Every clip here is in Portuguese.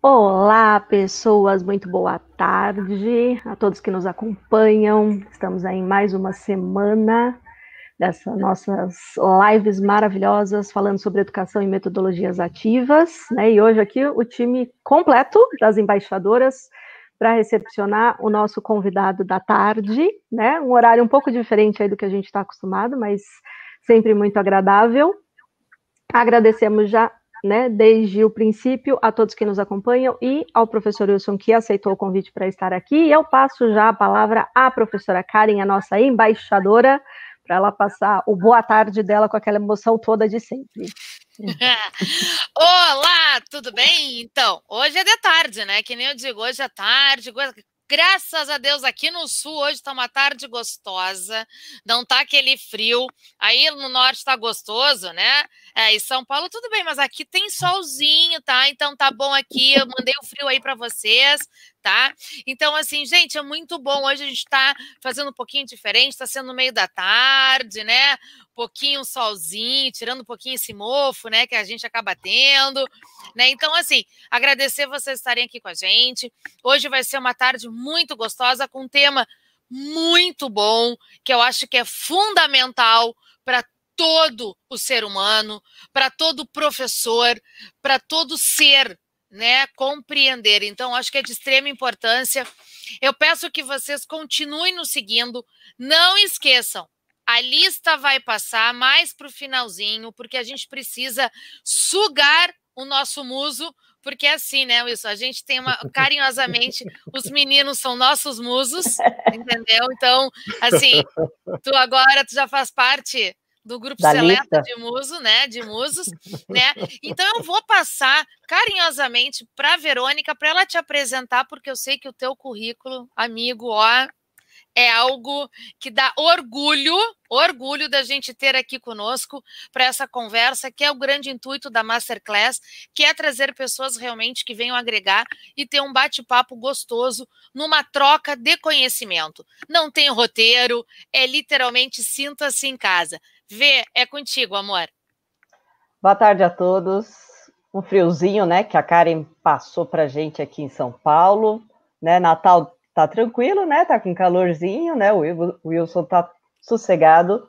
Olá, pessoas, muito boa tarde a todos que nos acompanham. Estamos aí em mais uma semana dessas nossas lives maravilhosas falando sobre educação e metodologias ativas, né? E hoje aqui o time completo das embaixadoras para recepcionar o nosso convidado da tarde, né? Um horário um pouco diferente aí do que a gente está acostumado, mas sempre muito agradável. Agradecemos já né, desde o princípio, a todos que nos acompanham e ao professor Wilson, que aceitou o convite para estar aqui. E eu passo já a palavra à professora Karen, a nossa embaixadora, para ela passar o boa tarde dela com aquela emoção toda de sempre. Olá, tudo bem? Então, hoje é de tarde, né? Que nem eu digo, hoje é tarde, Graças a Deus, aqui no sul hoje está uma tarde gostosa, não tá aquele frio. Aí no norte está gostoso, né? É, São Paulo tudo bem, mas aqui tem solzinho, tá? Então tá bom aqui. Eu mandei o frio aí para vocês, tá? Então, assim, gente, é muito bom. Hoje a gente está fazendo um pouquinho diferente, está sendo meio da tarde, né? Um pouquinho solzinho, tirando um pouquinho esse mofo, né? Que a gente acaba tendo, né? Então, assim, agradecer vocês estarem aqui com a gente. Hoje vai ser uma tarde muito gostosa, com um tema muito bom, que eu acho que é fundamental para todo o ser humano, para todo professor, para todo ser né, compreender. Então, acho que é de extrema importância. Eu peço que vocês continuem nos seguindo. Não esqueçam, a lista vai passar mais para o finalzinho, porque a gente precisa sugar o nosso muso, porque é assim, né, Wilson? A gente tem uma. Carinhosamente, os meninos são nossos musos, entendeu? Então, assim, tu agora tu já faz parte do grupo da de muso, né, de musos, né? Então eu vou passar carinhosamente para Verônica para ela te apresentar, porque eu sei que o teu currículo, amigo, ó, é algo que dá orgulho, orgulho da gente ter aqui conosco para essa conversa, que é o grande intuito da Masterclass, que é trazer pessoas realmente que venham agregar e ter um bate-papo gostoso numa troca de conhecimento. Não tem roteiro, é literalmente sinta-se em casa. Vê, é contigo, amor. Boa tarde a todos. Um friozinho, né, que a Karen passou para gente aqui em São Paulo, né? Natal tá tranquilo, né? Tá com calorzinho, né? O Wilson tá sossegado.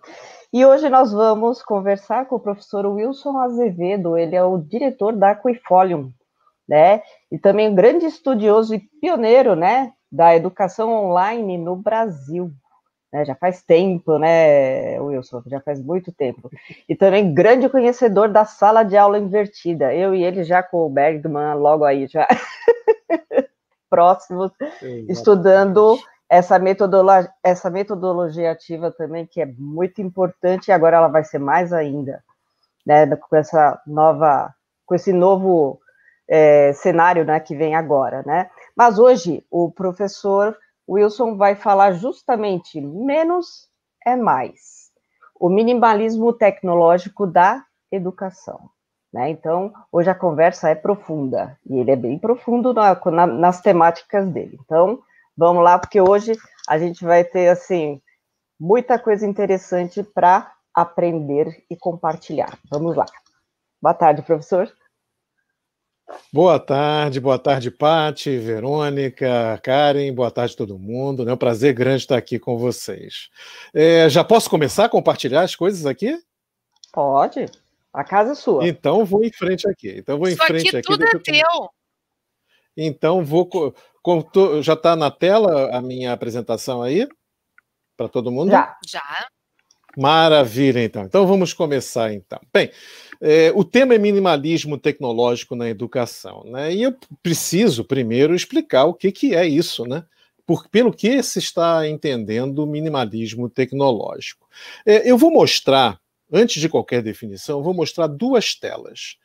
E hoje nós vamos conversar com o professor Wilson Azevedo, ele é o diretor da Aquifolium, né? E também um grande estudioso e pioneiro, né, da educação online no Brasil. Né, já faz tempo, né, Wilson? Já faz muito tempo. E também grande conhecedor da sala de aula invertida. Eu e ele já com o Bergman logo aí, já próximos, estudando essa metodologia, essa metodologia ativa também, que é muito importante, e agora ela vai ser mais ainda, né, com essa nova, com esse novo é, cenário né, que vem agora, né? Mas hoje o professor Wilson vai falar justamente menos é mais. O minimalismo tecnológico da educação. Né? Então, hoje a conversa é profunda, e ele é bem profundo na, na, nas temáticas dele. Então, vamos lá, porque hoje a gente vai ter, assim, muita coisa interessante para aprender e compartilhar. Vamos lá. Boa tarde, professor. Boa tarde, boa tarde, Pati, Verônica, Karen, boa tarde todo mundo. É um prazer grande estar aqui com vocês. É, já posso começar a compartilhar as coisas aqui? Pode. A casa é sua. Então vou em frente aqui. Então vou em Isso frente aqui. aqui tudo é teu. Então vou. Já está na tela a minha apresentação aí? Para todo mundo? Já. Já. Maravilha, então. Então vamos começar então. Bem. É, o tema é minimalismo tecnológico na educação, né? E eu preciso primeiro explicar o que, que é isso, né? Por, pelo que se está entendendo minimalismo tecnológico. É, eu vou mostrar, antes de qualquer definição, vou mostrar duas telas.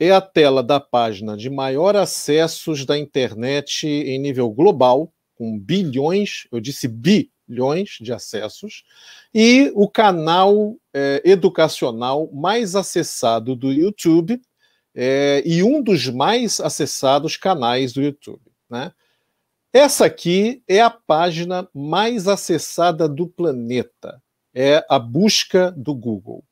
É a tela da página de maior acessos da internet em nível global, com bilhões, eu disse bi milhões de acessos, e o canal é, educacional mais acessado do YouTube é, e um dos mais acessados canais do YouTube. Né? Essa aqui é a página mais acessada do planeta, é a busca do Google.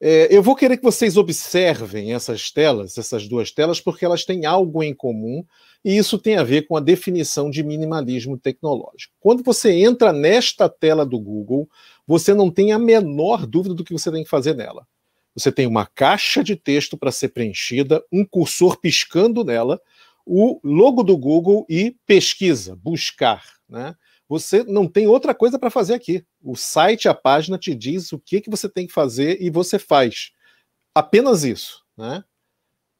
É, eu vou querer que vocês observem essas telas, essas duas telas, porque elas têm algo em comum e isso tem a ver com a definição de minimalismo tecnológico. Quando você entra nesta tela do Google, você não tem a menor dúvida do que você tem que fazer nela. Você tem uma caixa de texto para ser preenchida, um cursor piscando nela, o logo do Google e pesquisa, buscar. Né? você não tem outra coisa para fazer aqui. O site, a página te diz o que, que você tem que fazer e você faz. Apenas isso. Né?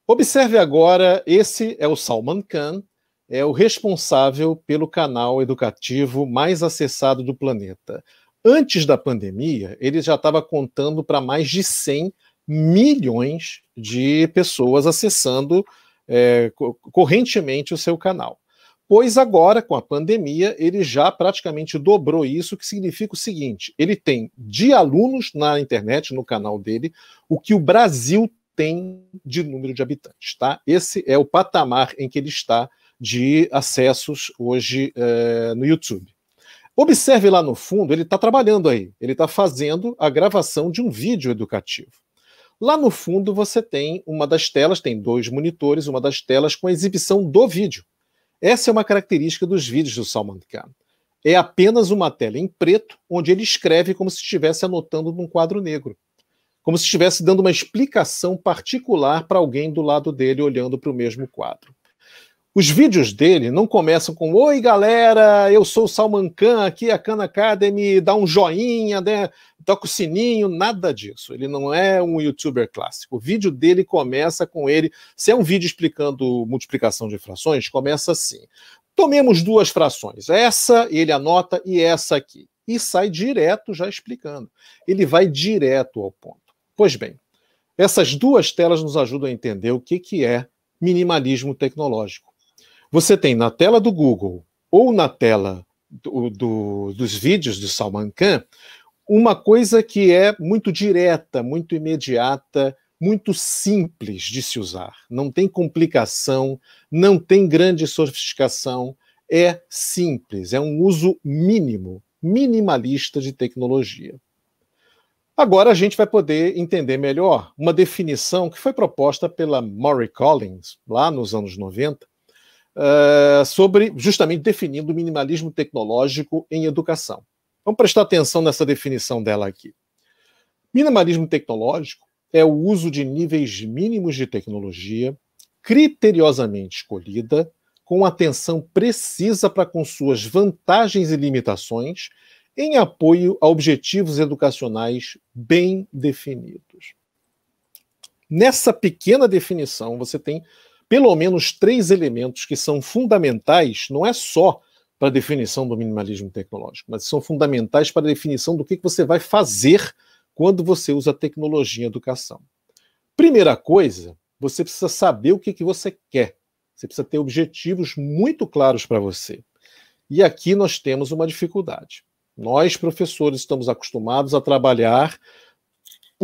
Observe agora: esse é o Salman Khan, é o responsável pelo canal educativo mais acessado do planeta. Antes da pandemia, ele já estava contando para mais de 100 milhões de pessoas acessando é, correntemente o seu canal. Pois agora, com a pandemia, ele já praticamente dobrou isso, que significa o seguinte: ele tem de alunos na internet, no canal dele, o que o Brasil tem de número de habitantes, tá? Esse é o patamar em que ele está de acessos hoje é, no YouTube. Observe lá no fundo, ele está trabalhando aí, ele está fazendo a gravação de um vídeo educativo. Lá no fundo você tem uma das telas, tem dois monitores, uma das telas com a exibição do vídeo. Essa é uma característica dos vídeos do Salman Khan. É apenas uma tela em preto, onde ele escreve como se estivesse anotando num quadro negro. Como se estivesse dando uma explicação particular para alguém do lado dele olhando para o mesmo quadro. Os vídeos dele não começam com Oi, galera, eu sou o Salman Khan, aqui é a Khan Academy, dá um joinha, né? toca o sininho, nada disso. Ele não é um youtuber clássico. O vídeo dele começa com ele. Se é um vídeo explicando multiplicação de frações, começa assim. Tomemos duas frações, essa ele anota e essa aqui. E sai direto já explicando. Ele vai direto ao ponto. Pois bem, essas duas telas nos ajudam a entender o que, que é minimalismo tecnológico. Você tem na tela do Google ou na tela do, do, dos vídeos do Salman Khan uma coisa que é muito direta, muito imediata, muito simples de se usar. Não tem complicação, não tem grande sofisticação, é simples, é um uso mínimo, minimalista de tecnologia. Agora a gente vai poder entender melhor uma definição que foi proposta pela Maury Collins, lá nos anos 90, eh, sobre justamente definindo o minimalismo tecnológico em educação. Vamos prestar atenção nessa definição dela aqui. Minimalismo tecnológico é o uso de níveis mínimos de tecnologia, criteriosamente escolhida, com atenção precisa para com suas vantagens e limitações, em apoio a objetivos educacionais bem definidos. Nessa pequena definição, você tem pelo menos três elementos que são fundamentais, não é só para a definição do minimalismo tecnológico, mas são fundamentais para a definição do que, você vai fazer quando você usa tecnologia em educação. Primeira coisa, você precisa saber o que você quer. Você precisa ter objetivos muito claros para você. E aqui nós temos uma dificuldade. Nós, professores, estamos acostumados a trabalhar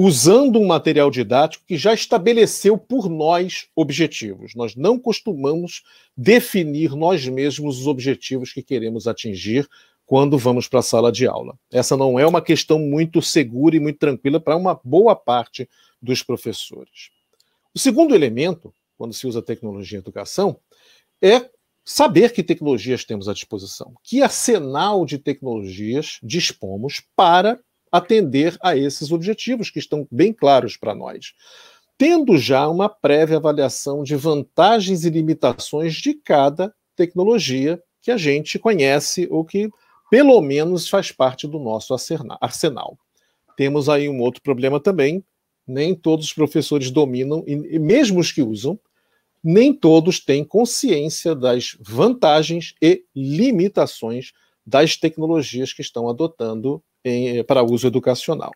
usando um material didático que já estabeleceu por nós objetivos. Nós não costumamos definir nós mesmos os objetivos que queremos atingir quando vamos para a sala de aula. Essa não é uma questão muito segura e muito tranquila para uma boa parte dos professores. O segundo elemento, quando se usa tecnologia em educação, é saber que tecnologias temos à disposição, que arsenal de tecnologias dispomos para atender a esses objetivos que estão bem claros para nós, tendo já uma prévia avaliação de vantagens e limitações de cada tecnologia que a gente conhece ou que pelo menos faz parte do nosso arsenal. Temos aí um outro problema também, nem todos os professores dominam e mesmo os que usam, nem todos têm consciência das vantagens e limitações das tecnologias que estão adotando eh, para uso educacional.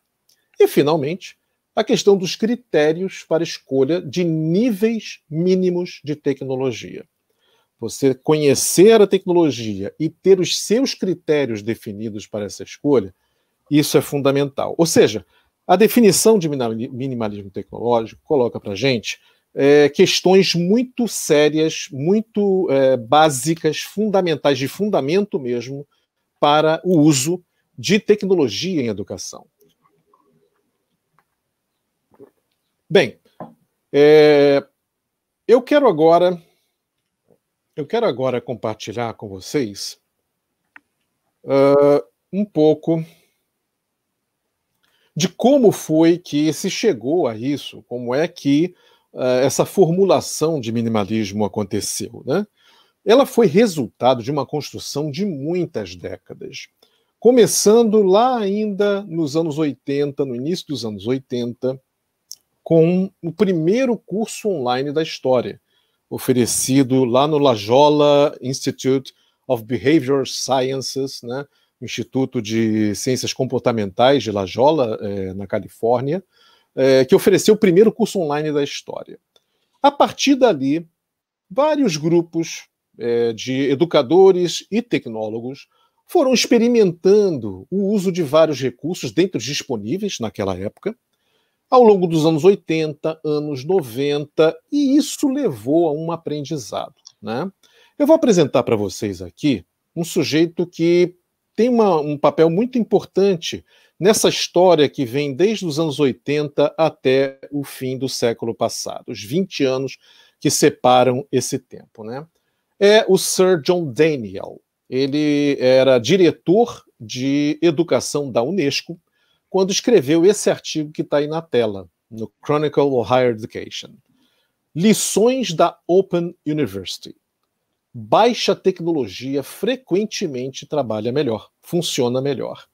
E, finalmente, a questão dos critérios para escolha de níveis mínimos de tecnologia. Você conhecer a tecnologia e ter os seus critérios definidos para essa escolha, isso é fundamental. Ou seja, a definição de minimalismo tecnológico coloca para a gente é, questões muito sérias, muito é, básicas, fundamentais, de fundamento mesmo, para o uso de tecnologia em educação. Bem, é, eu quero agora eu quero agora compartilhar com vocês uh, um pouco de como foi que se chegou a isso, como é que uh, essa formulação de minimalismo aconteceu, né? Ela foi resultado de uma construção de muitas décadas começando lá ainda nos anos 80, no início dos anos 80, com o primeiro curso online da história, oferecido lá no Lajola Institute of Behavioral Sciences, né? Instituto de Ciências Comportamentais de Lajola, eh, na Califórnia, eh, que ofereceu o primeiro curso online da história. A partir dali, vários grupos eh, de educadores e tecnólogos foram experimentando o uso de vários recursos, dentro dos disponíveis naquela época, ao longo dos anos 80, anos 90, e isso levou a um aprendizado. Né? Eu vou apresentar para vocês aqui um sujeito que tem uma, um papel muito importante nessa história que vem desde os anos 80 até o fim do século passado, os 20 anos que separam esse tempo. Né? É o Sir John Daniel, ele era diretor de educação da Unesco quando escreveu esse artigo que está aí na tela, no Chronicle of Higher Education. Lições da Open University. Baixa tecnologia frequentemente trabalha melhor, funciona melhor.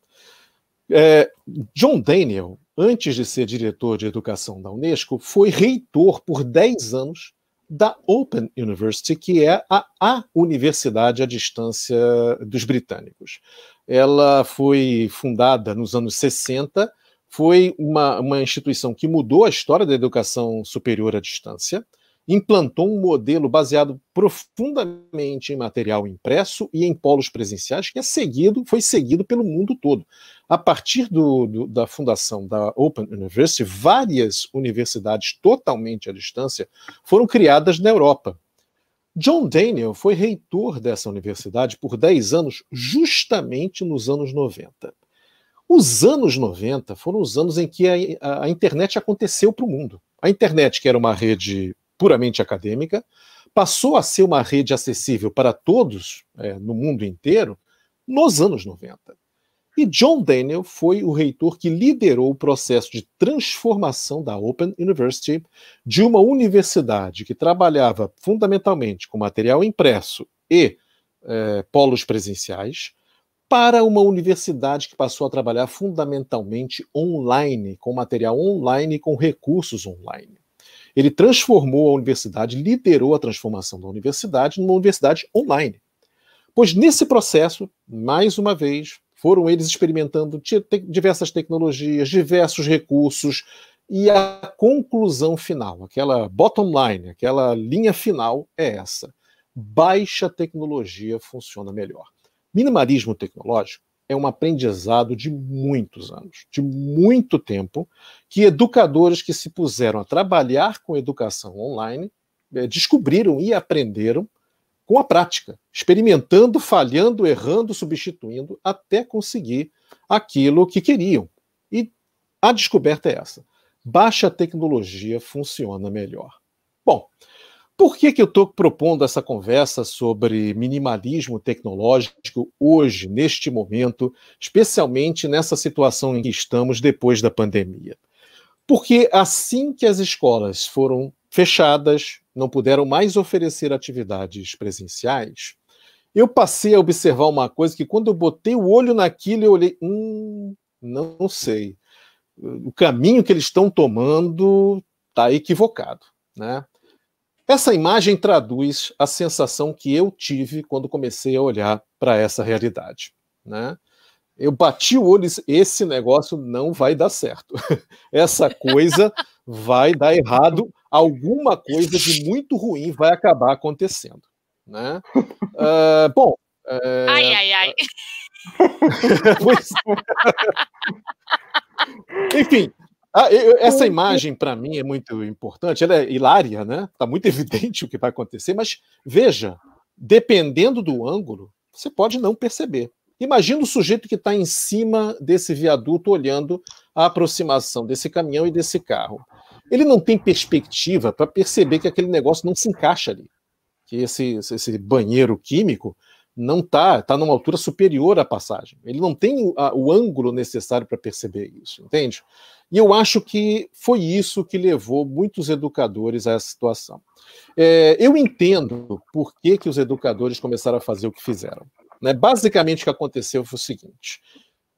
É, John Daniel, antes de ser diretor de educação da Unesco, foi reitor por 10 anos da Open University, que é a, a universidade à distância dos britânicos. Ela foi fundada nos anos 60, foi uma, uma instituição que mudou a história da educação superior à distância, implantou um modelo baseado profundamente em material impresso e em polos presenciais, que é seguido, foi seguido pelo mundo todo a partir do, do, da fundação da Open University, várias universidades totalmente à distância foram criadas na Europa. John Daniel foi reitor dessa universidade por 10 anos, justamente nos anos 90. Os anos 90 foram os anos em que a, a internet aconteceu para o mundo. A internet, que era uma rede puramente acadêmica, passou a ser uma rede acessível para todos é, no mundo inteiro nos anos 90. E John Daniel foi o reitor que liderou o processo de transformação da Open University de uma universidade que trabalhava fundamentalmente com material impresso e é, polos presenciais para uma universidade que passou a trabalhar fundamentalmente online, com material online e com recursos online. Ele transformou a universidade, liderou a transformação da universidade numa universidade online. Pois nesse processo, mais uma vez, foram eles experimentando diversas tecnologias, diversos recursos, e a conclusão final, aquela bottom line, aquela linha final é essa. Baixa tecnologia funciona melhor. Minimalismo tecnológico é um aprendizado de muitos anos, de muito tempo, que educadores que se puseram a trabalhar com educação online eh, descobriram e aprenderam com a prática, experimentando, falhando, errando, substituindo, até conseguir aquilo que queriam. E a descoberta é essa: baixa tecnologia funciona melhor. Bom, por que, que eu estou propondo essa conversa sobre minimalismo tecnológico hoje, neste momento, especialmente nessa situação em que estamos depois da pandemia? Porque assim que as escolas foram fechadas, não puderam mais oferecer atividades presenciais, eu passei a observar uma coisa que quando eu botei o olho naquilo, eu olhei, hum, não sei. O caminho que eles estão tomando está equivocado. Né? Essa imagem traduz a sensação que eu tive quando comecei a olhar para essa realidade. Né? Eu bati o olho e disse, esse negócio não vai dar certo. Essa coisa vai dar errado, alguma coisa de muito ruim vai acabar acontecendo. Né? Uh, bom. É... Ai, ai, ai. É, é. Enfim, ah, essa uhum. imagem para mim é muito importante, ela é hilária, né? Tá muito evidente o que vai acontecer, mas veja, dependendo do ângulo, você pode não perceber. Imagina o sujeito que está em cima desse viaduto olhando a aproximação desse caminhão e desse carro ele não tem perspectiva para perceber que aquele negócio não se encaixa ali. Que esse, esse banheiro químico não está tá numa altura superior à passagem. Ele não tem o, a, o ângulo necessário para perceber isso, entende? E eu acho que foi isso que levou muitos educadores a essa situação. É, eu entendo por que, que os educadores começaram a fazer o que fizeram. Né? Basicamente, o que aconteceu foi o seguinte: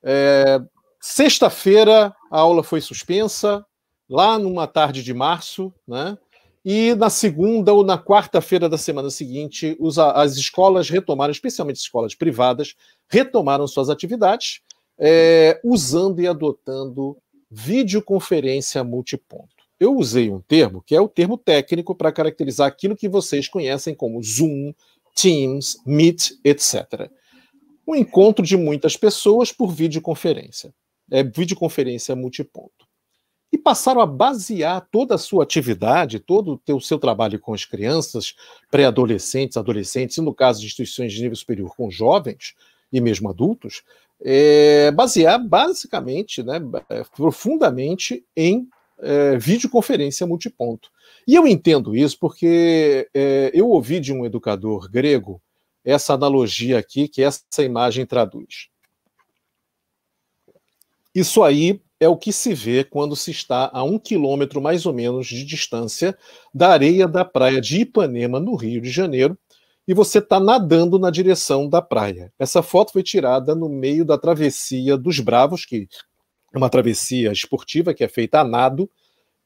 é, sexta-feira a aula foi suspensa, lá numa tarde de março, né? E na segunda ou na quarta-feira da semana seguinte, os, as escolas retomaram, especialmente escolas privadas, retomaram suas atividades é, usando e adotando videoconferência multiponto. Eu usei um termo que é o termo técnico para caracterizar aquilo que vocês conhecem como Zoom, Teams, Meet, etc. O um encontro de muitas pessoas por videoconferência. É videoconferência multiponto e passaram a basear toda a sua atividade, todo o seu trabalho com as crianças, pré-adolescentes, adolescentes, e no caso de instituições de nível superior com jovens e mesmo adultos, é, basear basicamente, né, é, profundamente em é, videoconferência multiponto. E eu entendo isso porque é, eu ouvi de um educador grego essa analogia aqui que essa imagem traduz. Isso aí é o que se vê quando se está a um quilômetro mais ou menos de distância da areia da praia de Ipanema, no Rio de Janeiro, e você está nadando na direção da praia. Essa foto foi tirada no meio da travessia dos Bravos, que é uma travessia esportiva que é feita a nado,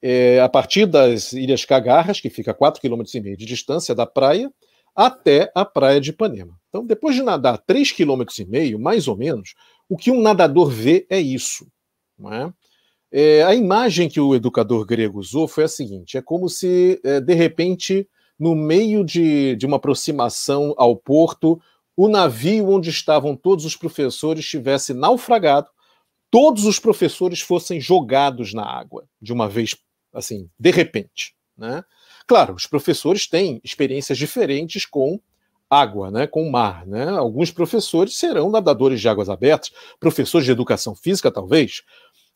é, a partir das Ilhas Cagarras, que fica a 4,5 km de distância da praia, até a praia de Ipanema. Então, depois de nadar 3,5 km, mais ou menos, o que um nadador vê é isso. É? é, a imagem que o educador grego usou foi a seguinte: é como se, é, de repente, no meio de, de uma aproximação ao porto, o navio onde estavam todos os professores tivesse naufragado, todos os professores fossem jogados na água, de uma vez, assim, de repente. Né? Claro, os professores têm experiências diferentes com água, né, com o mar. Né? Alguns professores serão nadadores de águas abertas, professores de educação física, talvez.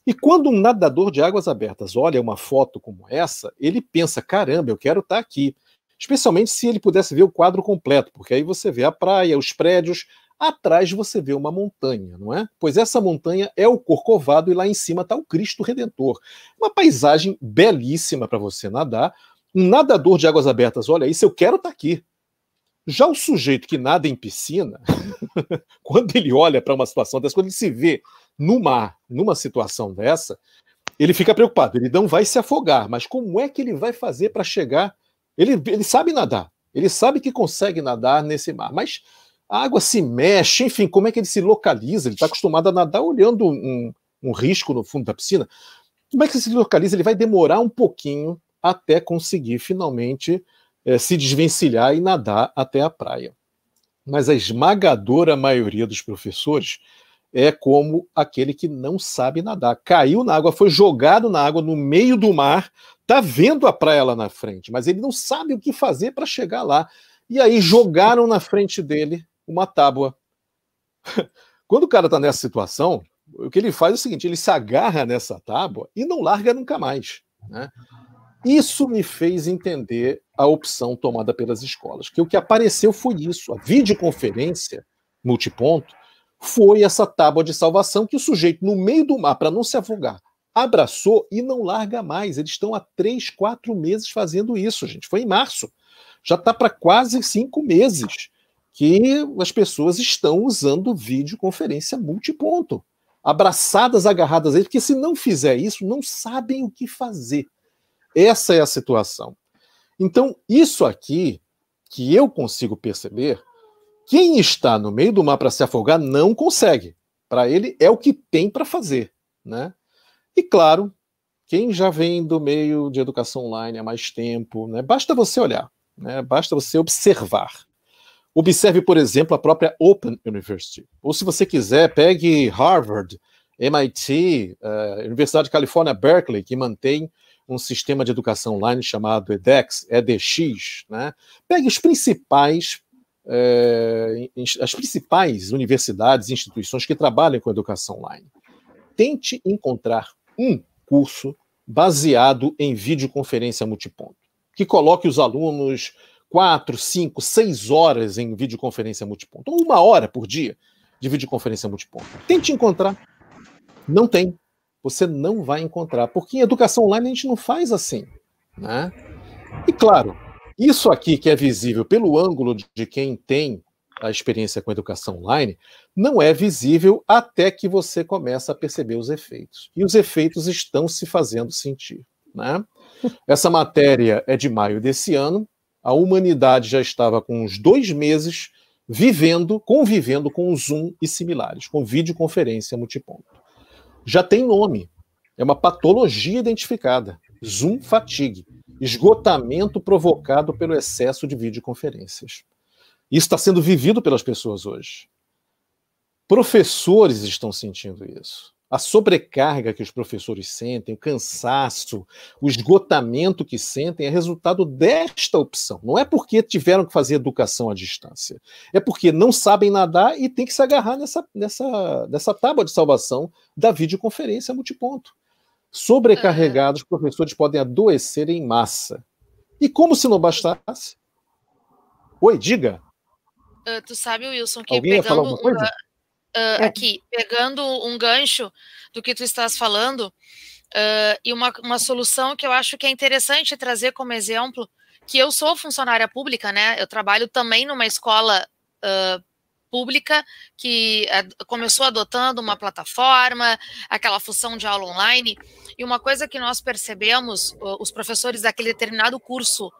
E quando um nadador de águas abertas olha uma foto como essa, ele pensa: caramba, eu quero estar tá aqui. Especialmente se ele pudesse ver o quadro completo, porque aí você vê a praia, os prédios, atrás você vê uma montanha, não é? Pois essa montanha é o Corcovado e lá em cima está o Cristo Redentor. Uma paisagem belíssima para você nadar. Um nadador de águas abertas, olha isso, eu quero estar tá aqui. Já o sujeito que nada em piscina, quando ele olha para uma situação dessa, quando ele se vê no mar, numa situação dessa, ele fica preocupado. Ele não vai se afogar, mas como é que ele vai fazer para chegar? Ele, ele sabe nadar, ele sabe que consegue nadar nesse mar, mas a água se mexe, enfim, como é que ele se localiza? Ele está acostumado a nadar olhando um, um risco no fundo da piscina. Como é que ele se localiza? Ele vai demorar um pouquinho até conseguir finalmente é, se desvencilhar e nadar até a praia. Mas a esmagadora maioria dos professores é como aquele que não sabe nadar. Caiu na água, foi jogado na água no meio do mar, tá vendo a praia lá na frente, mas ele não sabe o que fazer para chegar lá. E aí jogaram na frente dele uma tábua. Quando o cara está nessa situação, o que ele faz é o seguinte: ele se agarra nessa tábua e não larga nunca mais. Né? Isso me fez entender a opção tomada pelas escolas. Que o que apareceu foi isso. A videoconferência multiponto foi essa tábua de salvação que o sujeito, no meio do mar, para não se afogar, abraçou e não larga mais. Eles estão há três, quatro meses fazendo isso, gente. Foi em março. Já está para quase cinco meses que as pessoas estão usando videoconferência multiponto, abraçadas, agarradas a ele, porque se não fizer isso, não sabem o que fazer. Essa é a situação. Então, isso aqui que eu consigo perceber, quem está no meio do mar para se afogar não consegue. Para ele é o que tem para fazer, né? E claro, quem já vem do meio de educação online há mais tempo, né? Basta você olhar, né? Basta você observar. Observe, por exemplo, a própria Open University. Ou se você quiser, pegue Harvard, MIT, uh, eh, Universidade de Califórnia, Berkeley, que mantém um sistema de educação online chamado EDEX, EDX, né? Pegue os principais eh, as principais universidades e instituições que trabalham com educação online. Tente encontrar um curso baseado em videoconferência multiponto, que coloque os alunos quatro, cinco, seis horas em videoconferência multiponto, ou uma hora por dia de videoconferência multiponto. Tente encontrar. Não tem você não vai encontrar, porque em educação online a gente não faz assim. Né? E claro, isso aqui que é visível pelo ângulo de quem tem a experiência com educação online, não é visível até que você começa a perceber os efeitos. E os efeitos estão se fazendo sentir. Né? Essa matéria é de maio desse ano. A humanidade já estava com uns dois meses vivendo, convivendo com o Zoom e similares, com videoconferência multiponto já tem nome. É uma patologia identificada. Zoom fatigue. Esgotamento provocado pelo excesso de videoconferências. Isso está sendo vivido pelas pessoas hoje. Professores estão sentindo isso a sobrecarga que os professores sentem, o cansaço, o esgotamento que sentem é resultado desta opção. Não é porque tiveram que fazer educação à distância. É porque não sabem nadar e têm que se agarrar nessa, nessa, nessa tábua de salvação da videoconferência multiponto. Sobrecarregados, os é. professores podem adoecer em massa. E como se não bastasse? Oi, diga. Uh, tu sabe, Wilson, que Alguém pegando. Ia falar alguma coisa? Uh uh, é. aqui, pegando um gancho do que tu estás falando, uh, e uma, uma solução que eu acho que é interessante trazer como exemplo, que eu sou funcionária pública, né? Eu trabalho também numa escola uh, pública que é, começou adotando uma plataforma, aquela função de aula online. E uma coisa que nós percebemos, os professores daquele determinado curso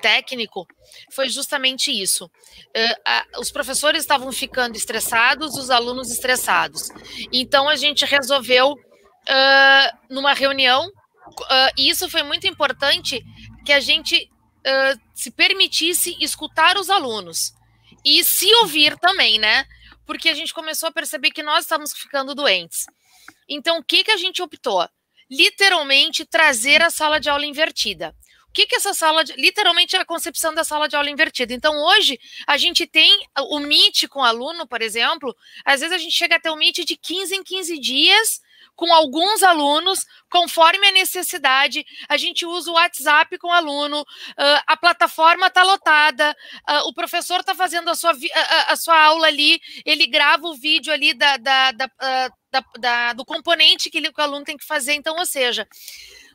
técnico foi justamente isso. Uh, uh, os professores estavam ficando estressados, os alunos estressados. Então a gente resolveu, uh, numa reunião, e isso foi muito importante, que a gente se permitisse escutar os alunos e se ouvir também, né? Porque a gente começou a perceber que nós estávamos ficando doentes. Então, o que, que a gente optou? Literalmente trazer a sala de aula invertida que, que essa sala, de, literalmente a concepção da sala de aula é invertida. Então, hoje, a gente tem o Meet com aluno, por exemplo, às vezes a gente chega até o Meet de 15 em 15 dias, com alguns alunos, conforme a necessidade. A gente usa o WhatsApp com o aluno, uh, a plataforma está lotada, uh, o professor está fazendo a sua, a, a, sua aula ali, ele grava o vídeo ali da, da, da, da do componente que, ele, que o aluno tem que fazer. Então, ou seja,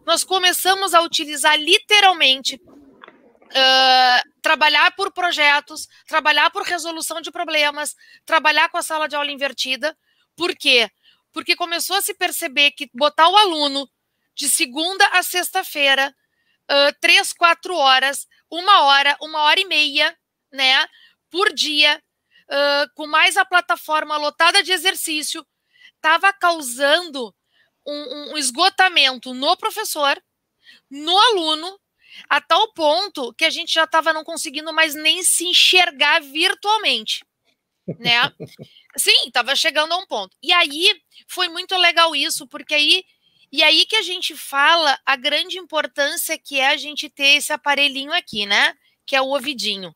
nós começamos a utilizar literalmente uh, trabalhar por projetos, trabalhar por resolução de problemas, trabalhar com a sala de aula invertida. Por quê? Porque começou a se perceber que botar o aluno de segunda a sexta-feira, uh, três, quatro horas, uma hora, uma hora e meia, né, por dia, uh, com mais a plataforma lotada de exercício, estava causando um, um esgotamento no professor, no aluno, a tal ponto que a gente já estava não conseguindo mais nem se enxergar virtualmente, né? Sim, estava chegando a um ponto. E aí foi muito legal isso, porque aí e aí que a gente fala a grande importância que é a gente ter esse aparelhinho aqui, né? Que é o ouvidinho,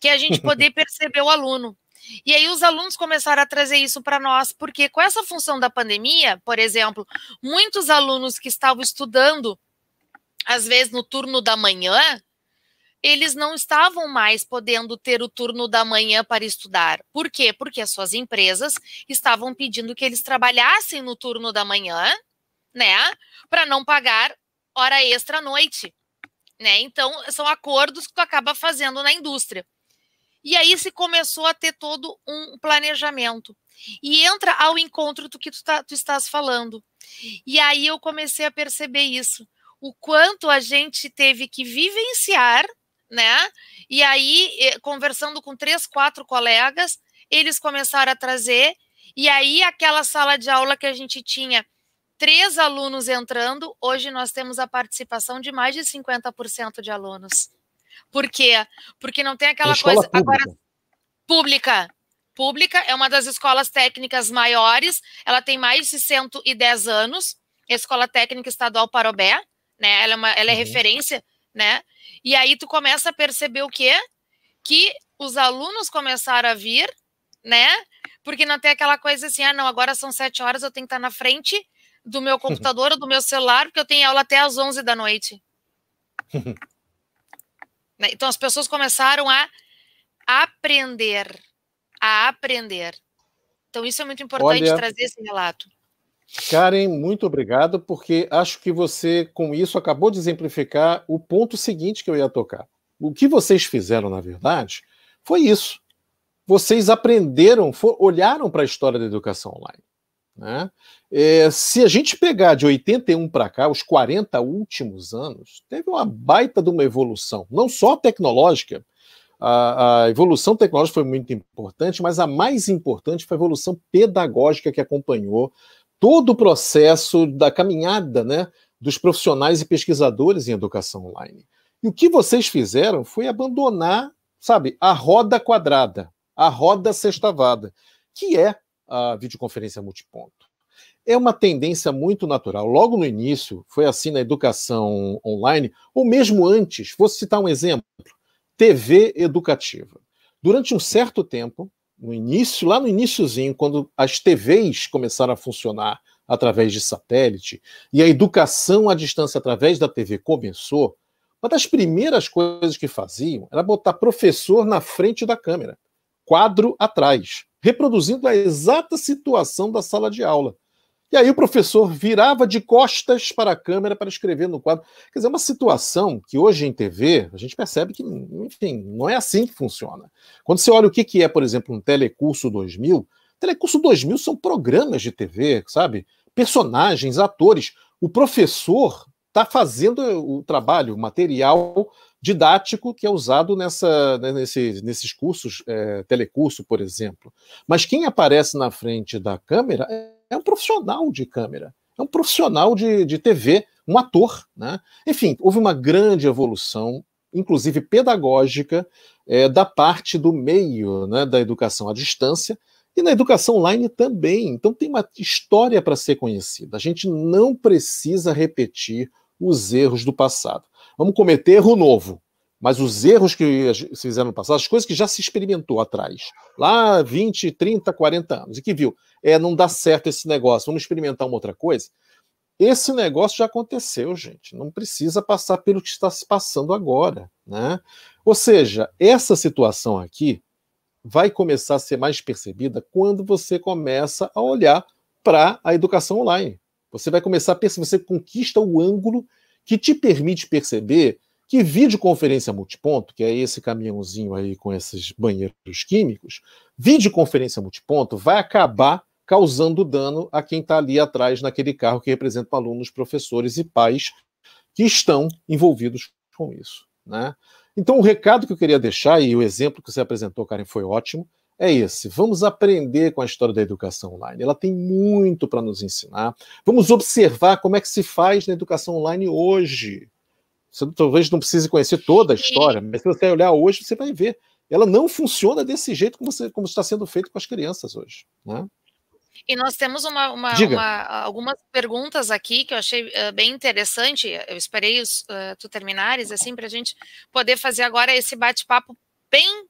que é a gente poder perceber o aluno. E aí os alunos começaram a trazer isso para nós, porque com essa função da pandemia, por exemplo, muitos alunos que estavam estudando, às vezes no turno da manhã, eles não estavam mais podendo ter o turno da manhã para estudar. Por quê? Porque as suas empresas estavam pedindo que eles trabalhassem no turno da manhã, né? Para não pagar hora extra à noite. Né? Então, são acordos que tu acaba fazendo na indústria. E aí se começou a ter todo um planejamento. E entra ao encontro do que tu, tá, tu estás falando. E aí eu comecei a perceber isso. O quanto a gente teve que vivenciar, né? E aí, eh, conversando com três, quatro colegas, eles começaram a trazer. E aí, aquela sala de aula que a gente tinha três alunos entrando, hoje nós temos a participação de mais de 50% de alunos. Por quê? Porque não tem é aquela é coisa. Pública. Agora, pública. Pública é uma das escolas técnicas maiores, ela tem mais de 110 anos, Escola Técnica Estadual Parobé, né? Ela é, uma, ela é uhum. referência, né? E aí tu começa a perceber o quê? Que os alunos começaram a vir, né? Porque não tem aquela coisa assim, ah, não, agora são sete horas, eu tenho que estar na frente do meu computador ou do meu celular, porque eu tenho aula até às 11 da noite. Né? Então as pessoas começaram a aprender, a aprender. Então isso é muito importante Olha, trazer esse relato. Karen, muito obrigado, porque acho que você, com isso, acabou de exemplificar o ponto seguinte que eu ia tocar. O que vocês fizeram, na verdade, foi isso. Vocês aprenderam, for, olharam para a história da educação online. Né? É, se a gente pegar de 81 para cá, os 40 últimos anos, teve uma baita de uma evolução, não só tecnológica, a, a, evolução tecnológica foi muito importante, mas a mais importante foi a evolução pedagógica que acompanhou todo o processo da caminhada né, dos profissionais e pesquisadores em educação online. E o que vocês fizeram foi abandonar, sabe, a roda quadrada, a roda sextavada, que é a videoconferência multiponto é uma tendência muito natural. Logo no início, foi assim na educação online, ou mesmo antes, vou citar um exemplo: TV educativa. Durante um certo tempo, no início, lá no iníciozinho, quando as TVs começaram a funcionar através de satélite e a educação à distância através da TV começou, uma das primeiras coisas que faziam era botar professor na frente da câmera, quadro atrás, reproduzindo a exata situação da sala de aula. E aí o professor virava de costas para a câmera para escrever no quadro. Quer dizer, é uma situação que hoje em TV a gente percebe que, enfim, não é assim que funciona. Quando você olha o que é, por exemplo, um Telecurso 2000, Telecurso 2000 são programas de TV, sabe? Personagens, atores. O professor está fazendo o trabalho, o material didático que é usado nessa, né, nesse, nesses cursos, é, telecurso, por exemplo. Mas quem aparece na frente da câmera é é um profissional de câmera, é um profissional de, de TV, um ator. Né? Enfim, houve uma grande evolução, inclusive pedagógica, é, da parte do meio né, da educação à distância, e na educação online também. Então tem uma história para ser conhecida. A gente não precisa repetir os erros do passado. Vamos cometer erro novo mas os erros que se fizeram no passado, as coisas que já se experimentou atrás, lá 20, 30, 40 anos, e que viu, é, não dá certo esse negócio, vamos experimentar uma outra coisa. Esse negócio já aconteceu, gente. Não precisa passar pelo que está se passando agora, né? Ou seja, essa situação aqui vai começar a ser mais percebida quando você começa a olhar para a educação online. Você vai começar a perceber, você conquista o ângulo que te permite perceber que videoconferência multiponto, que é esse caminhãozinho aí com esses banheiros químicos, videoconferência multiponto vai acabar causando dano a quem está ali atrás naquele carro que representa alunos, professores e pais que estão envolvidos com isso. Né? Então, o recado que eu queria deixar, e o exemplo que você apresentou, Karen, foi ótimo, é esse. Vamos aprender com a história da educação online. Ela tem muito para nos ensinar. Vamos observar como é que se faz na educação online hoje. Você talvez não precise conhecer toda a história, mas se você olhar hoje, você vai ver. Ela não funciona desse jeito como, você, como está sendo feito com as crianças hoje. Né? E nós temos uma, uma, uma, algumas perguntas aqui que eu achei uh, bem interessante. Eu esperei os, uh, tu terminares, assim, para a gente poder fazer agora esse bate-papo bem,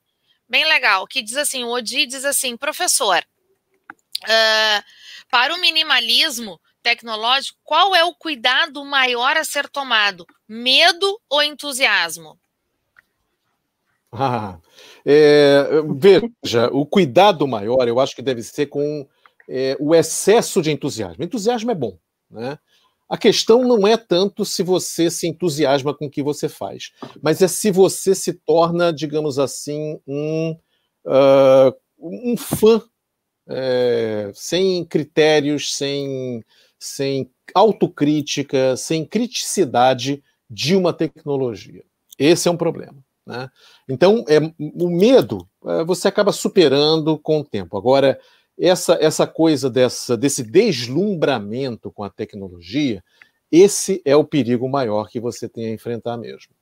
bem legal. Que diz assim: o Odi diz assim, professor, uh, para o minimalismo, tecnológico, qual é o cuidado maior a ser tomado? Medo ou entusiasmo? Ah, é, veja, o cuidado maior eu acho que deve ser com é, o excesso de entusiasmo. Entusiasmo é bom, né? A questão não é tanto se você se entusiasma com o que você faz, mas é se você se torna, digamos assim, um, uh, um fã, é, sem critérios, sem sem autocrítica, sem criticidade de uma tecnologia. Esse é um problema. Né? Então, é, o medo é, você acaba superando com o tempo. Agora, essa, essa coisa dessa, desse deslumbramento com a tecnologia, esse é o perigo maior que você tem a enfrentar mesmo.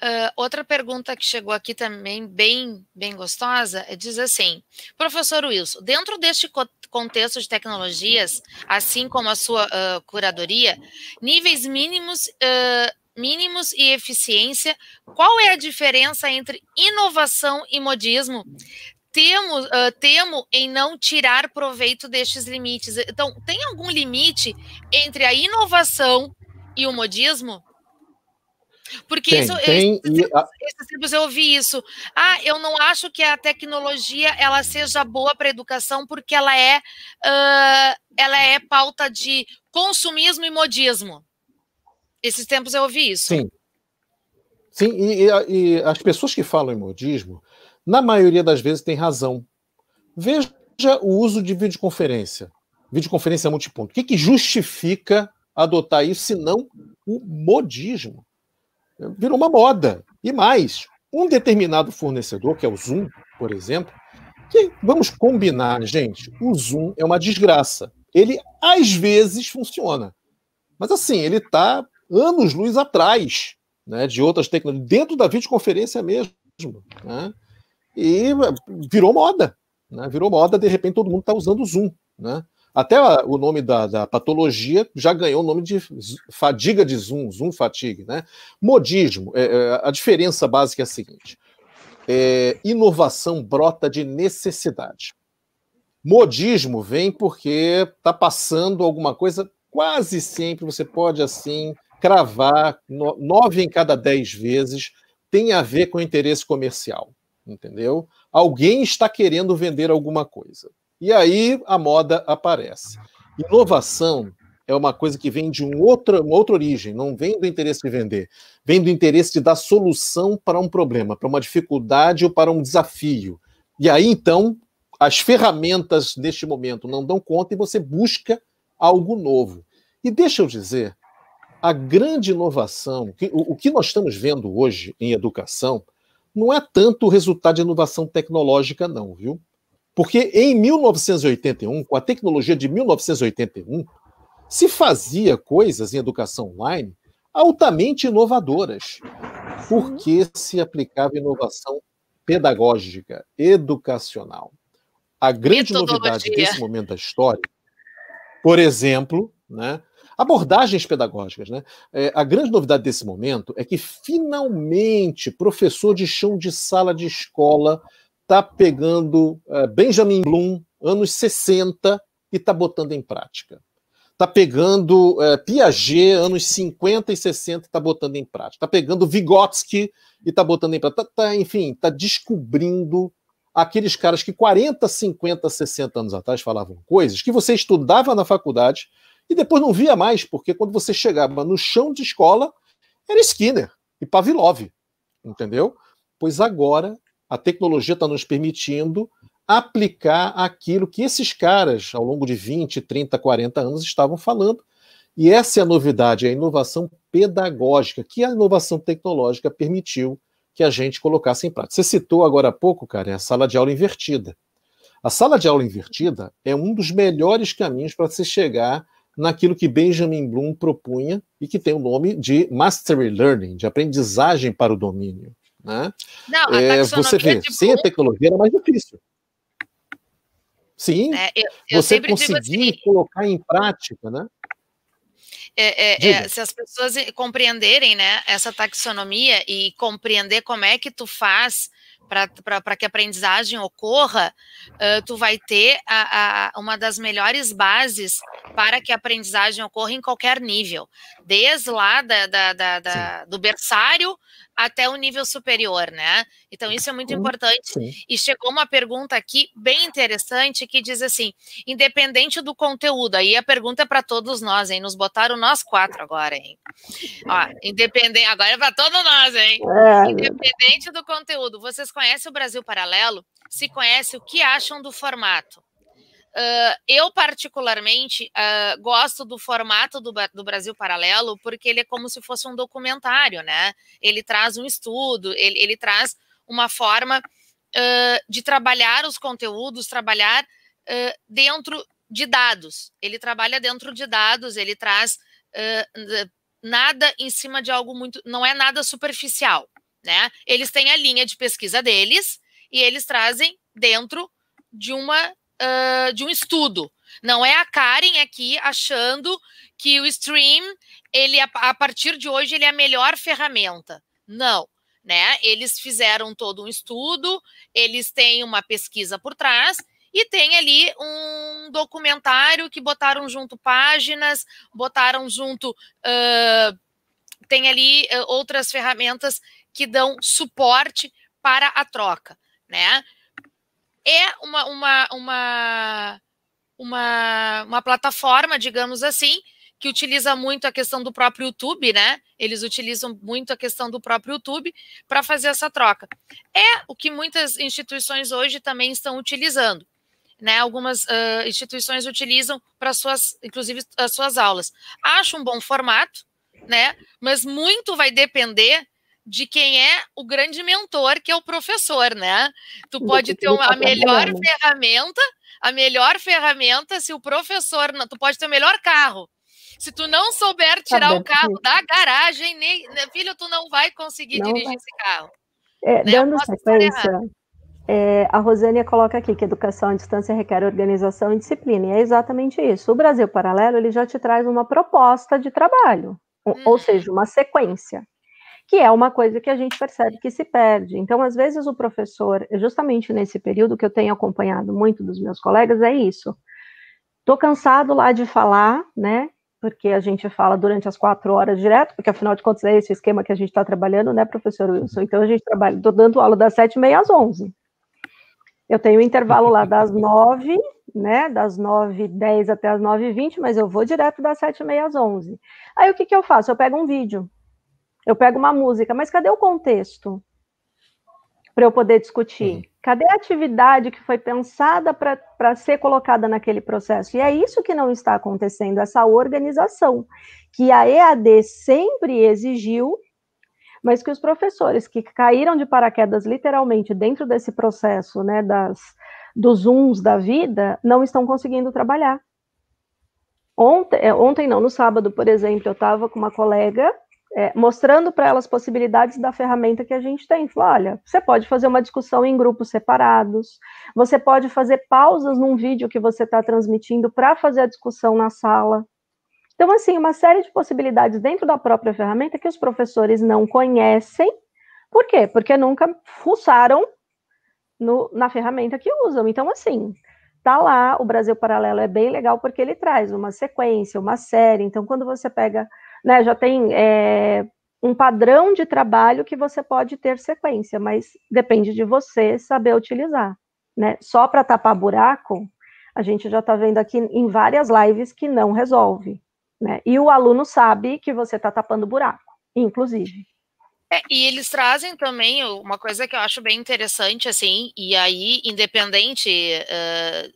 Uh, outra pergunta que chegou aqui também, bem, bem gostosa, é, diz assim: Professor Wilson, dentro deste co contexto de tecnologias, assim como a sua uh, curadoria, níveis mínimos, uh, mínimos e eficiência, qual é a diferença entre inovação e modismo? Temo, temo em não tirar proveito destes limites. Então, tem algum limite entre a inovação e o modismo? Porque tem, isso, tem, esses, tempos, esses, eu ouvi isso. Ah, eu não acho que a tecnologia ela seja boa para a educação porque ela é, uh, ela é pauta de consumismo e modismo. Esses tempos eu ouvi isso. Sim. Sim, e, e, e as pessoas que falam em modismo, na maioria das vezes, tem razão. Veja o uso de videoconferência, videoconferência multiponto. O que, que justifica adotar isso, se não o modismo? virou uma moda. E mais, um determinado fornecedor, que é o Zoom, por exemplo, que vamos combinar, gente, o Zoom é uma desgraça. Ele às vezes funciona. Mas assim, ele está anos luz atrás né, de outras tecnologias, dentro da videoconferência mesmo. Né? E eh, virou moda. Né? Virou moda, de repente todo mundo está usando o Zoom. Né? Até o nome da, da patologia já ganhou o nome de fadiga de Zoom, Zoom fatigue, né? Modismo, é, é, a diferença básica é a seguinte: é, inovação brota de necessidade. Modismo vem porque está passando alguma coisa, quase sempre você pode assim cravar, no, nove em cada dez vezes tem a ver com interesse comercial, entendeu? Alguém está querendo vender alguma coisa. E aí a moda aparece. Inovação é uma coisa que vem de um outra, uma outra origem, não vem do interesse de vender, vem do interesse de dar solução para um problema, para uma dificuldade ou para um desafio. E aí então as ferramentas neste momento não dão conta e você busca algo novo. E deixa eu dizer, a grande inovação, o, que nós estamos vendo hoje em educação, não é tanto o resultado de inovação tecnológica, não, viu? Porque em 1981, com a tecnologia de 1981, se fazia coisas em educação online altamente inovadoras, porque se aplicava inovação pedagógica, educacional. A grande novidade desse momento da história, por exemplo, né, abordagens pedagógicas. Né? É, a grande novidade desse momento é que, finalmente, professor de chão de sala de escola está pegando eh, Benjamin Bloom, anos 60, e está botando em prática. Está pegando eh, Piaget, anos 50 e 60, e está botando em prática. Está pegando Vygotsky e está botando em prática. Tá, tá, enfim, está descobrindo aqueles caras que 40, 50, 60 anos atrás falavam coisas que você estudava na faculdade e depois não via mais, porque quando você chegava no chão de escola, era Skinner e Pavlov, entendeu? Pois agora a tecnologia está nos permitindo aplicar aquilo que esses caras, ao longo de 20, 30, 40 anos, estavam falando. E essa é a novidade, é a inovação pedagógica, que a inovação tecnológica permitiu que a gente colocasse em prática. Você citou agora há pouco, cara, é a sala de aula invertida. A sala de aula invertida é um dos melhores caminhos para se chegar naquilo que Benjamin Bloom propunha e que tem o nome de Mastery Learning, de aprendizagem para o domínio. Né? Não, é, você vê, sem a tecnologia era mais difícil. Sim, é, eu, eu você conseguir assim, colocar em prática, né? É, é, é se as pessoas compreenderem né, essa taxonomia e compreender como é que tu faz para que a aprendizagem ocorra, uh, tu vai ter a, a, uma das melhores bases para que a aprendizagem ocorra em qualquer nível, desde lá da, da, da, da do berçário até o um nível superior, né? Então, isso é muito importante. Sim. E chegou uma pergunta aqui bem interessante que diz assim: independente do conteúdo, aí a pergunta é para todos nós, hein? Nos botaram nós quatro agora, hein? Ó, independente, agora é para todos nós, hein? É. Independente do conteúdo, vocês conhecem o Brasil Paralelo? Se conhecem, o que acham do formato? Uh, eu, particularmente, uh, gosto do formato do, do, Brasil Paralelo, porque ele é como se fosse um documentário, né? Ele traz um estudo, ele, ele traz uma forma uh, de trabalhar os conteúdos, trabalhar dentro de dados. Ele trabalha dentro de dados, ele traz nada em cima de algo muito. não é nada superficial, né? Eles têm a linha de pesquisa deles e eles trazem dentro de uma uh, de um estudo. Não é a Karen aqui achando que o stream, ele a partir de hoje, ele é a melhor ferramenta. Não. Né? Eles fizeram todo um estudo, eles têm uma pesquisa por trás e tem ali um documentário que botaram junto páginas, botaram junto. Uh, tem ali uh, outras ferramentas que dão suporte para a troca, né? é uma, uma, uma, uma, uma plataforma, digamos assim, que utiliza muito a questão do próprio YouTube, né? Eles utilizam muito a questão do próprio YouTube para fazer essa troca. É o que muitas instituições hoje também estão utilizando. Né, algumas uh, instituições utilizam para suas, inclusive as suas aulas. Acho um bom formato, né? Mas muito vai depender de quem é o grande mentor, que é o professor, né? Tu pode ter uma, a melhor ferramenta, a melhor ferramenta, se o professor. tu pode ter o melhor carro. Se tu não souber tá tirar o tá carro da garagem, nem, né, filho, tu não vai conseguir não dirigir vai. esse carro. É, né? Dando sequência, é, é, a Rosânia coloca aqui que educação à distância requer organização e disciplina, e é exatamente isso. O Brasil Paralelo ele já te traz uma proposta de trabalho, hum. ou uhum. seja, uma sequência que é uma coisa que a gente percebe que se perde. Então, às vezes, o professor, justamente nesse período que eu tenho acompanhado muito dos meus colegas, é isso. Estou cansado lá de falar, né? Porque a gente fala durante as quatro horas direto, porque afinal de contas é esse esquema que a gente está trabalhando, né, professor Wilson? Então a gente trabalha, estou dando aula das sete e meia às onze. Eu tenho um intervalo lá das nove, né, das nove e dez até as nove e vinte, mas eu vou direto das sete e meia às onze. Aí o que, que eu faço? Eu pego um vídeo, eu pego uma música, mas cadê o contexto? Para eu poder discutir. Uhum. Cadê a atividade que foi pensada para ser colocada naquele processo? E é isso que não está acontecendo, essa organização que a EAD sempre exigiu, mas que os professores que caíram de paraquedas literalmente dentro desse processo, né, das, dos uns da vida, não estão conseguindo trabalhar. Ontem, é, ontem não, no sábado, por exemplo, eu estava com uma colega é, mostrando para elas possibilidades da ferramenta que a gente tem. Fala, olha, você pode fazer uma discussão em grupos separados, você pode fazer pausas num vídeo que você está transmitindo para fazer a discussão na sala. Então, assim, uma série de possibilidades dentro da própria ferramenta que os professores não conhecem. Por quê? Porque nunca fuçaram no, na ferramenta que usam. Então, assim, tá lá, o Brasil Paralelo é bem legal porque ele traz uma sequência, uma série. Então, quando você pega né, já tem é, um padrão de trabalho que você pode ter sequência, mas depende de você saber utilizar. Né? Só para tapar buraco, a gente já está vendo aqui em várias lives que não resolve. Né? E o aluno sabe que você está tapando buraco, inclusive. É, e eles trazem também uma coisa que eu acho bem interessante, assim, e aí, independente uh,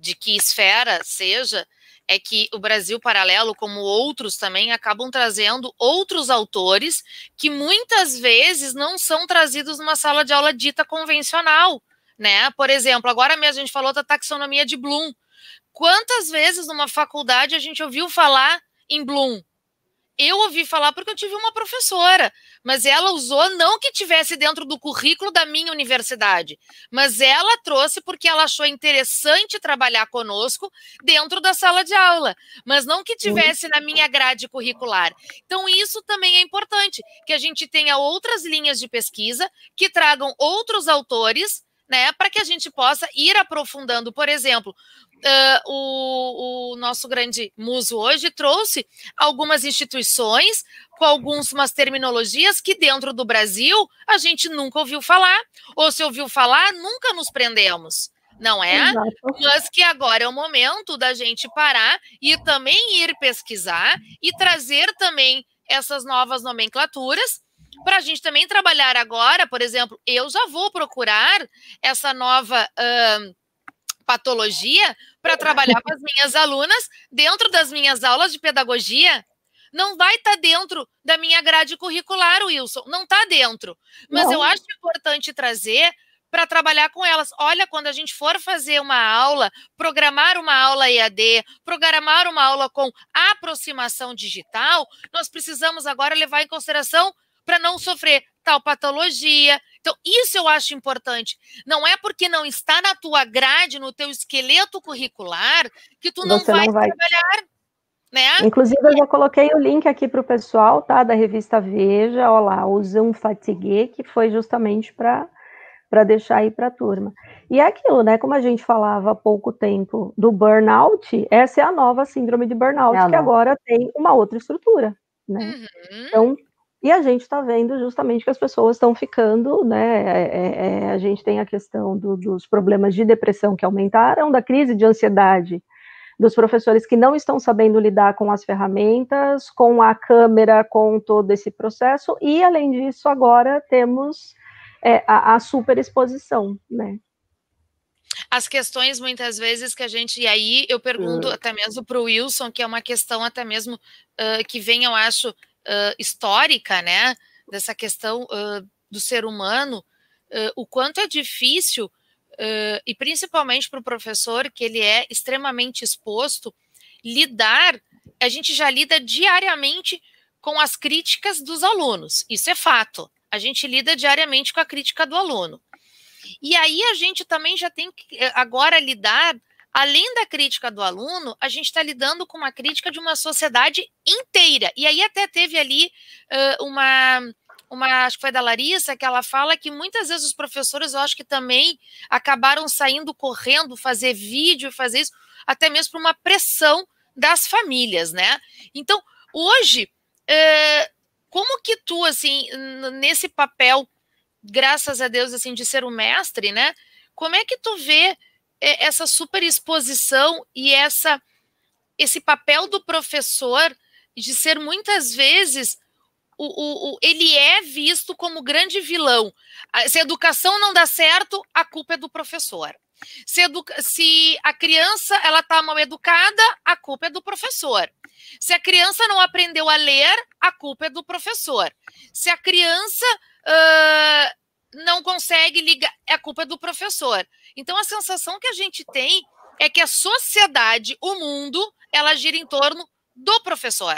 de que esfera seja, é que o Brasil Paralelo, como outros também, acabam trazendo outros autores que muitas vezes não são trazidos numa sala de aula dita convencional, né? Por exemplo, agora mesmo a gente falou da taxonomia de Bloom. Quantas vezes numa faculdade a gente ouviu falar em Bloom, eu ouvi falar porque eu tive uma professora, mas ela usou não que tivesse dentro do currículo da minha universidade, mas ela trouxe porque ela achou interessante trabalhar conosco dentro da sala de aula, mas não que tivesse na minha grade curricular. Então isso também é importante, que a gente tenha outras linhas de pesquisa que tragam outros autores né, para que a gente possa ir aprofundando, por exemplo, uh, o, o nosso grande muso hoje trouxe algumas instituições com algumas terminologias que dentro do Brasil a gente nunca ouviu falar, ou se ouviu falar, nunca nos prendemos não é? Exato. Mas que agora é o momento da gente parar e também ir pesquisar e trazer também essas novas nomenclaturas para a gente também trabalhar agora, por exemplo, eu já vou procurar essa nova. Uh, patologia para trabalhar com as minhas alunas dentro das minhas aulas de pedagogia. Não vai estar tá dentro da minha grade curricular, Wilson. Não está dentro. Mas Não. eu acho importante trazer para trabalhar com elas. Olha, quando a gente for fazer uma aula, programar uma aula EAD, programar uma aula com aproximação digital, nós precisamos agora levar em consideração para não sofrer tal patologia, então, isso eu acho importante. Não é porque não está na tua grade, no teu esqueleto curricular, que tu não, vai, não vai trabalhar. Né? Inclusive, eu já coloquei o link aqui para o pessoal, tá? Da revista Veja, ó lá, usa um fatigue, que foi justamente para para deixar aí para a turma. E é aquilo, né? Como a gente falava há pouco tempo do burnout, essa é a nova síndrome de burnout, é que agora tem uma outra estrutura. Né? Uhum. Então, e a gente está vendo justamente que as pessoas estão ficando, né? É, é, é, a gente tem a questão do, dos problemas de depressão que aumentaram, da crise de ansiedade, dos professores que não estão sabendo lidar com as ferramentas, com a câmera, com todo esse processo, e além disso, agora temos é, a, a superexposição, né? as questões muitas vezes que a gente e aí eu pergunto uhum. até mesmo para o Wilson que é uma questão até mesmo uh, que vem eu acho uh, histórica, né, dessa questão uh, do ser humano, uh, o quanto é difícil, e principalmente para o professor, que ele é extremamente exposto, lidar, a gente já lida diariamente com as críticas dos alunos, isso é fato, a gente lida diariamente com a crítica do aluno. E aí a gente também já tem que eh, agora lidar além da crítica do aluno, a gente está lidando com uma crítica de uma sociedade inteira. E aí até teve ali uh, uma uma, acho que foi da Larissa, que ela fala que muitas vezes os professores, eu acho que também acabaram saindo correndo, fazer vídeo, fazer isso, até mesmo por uma pressão das famílias, né? Então, hoje, como que tu, assim, nesse papel, graças a Deus, assim, de ser o mestre, né? Como é que tu vê é, essa superexposição e essa esse papel do professor de ser muitas vezes o, o, o, ele é visto como grande vilão. Ah, se a educação não dá certo, a culpa é do professor. Se, se a criança ela está mal educada, a culpa é do professor. Se a criança não aprendeu a ler, a culpa é do professor. Se a criança uh, não consegue ligar, é a culpa do professor. Então a sensação que a gente tem é que a sociedade, o mundo, ela gira em torno do professor.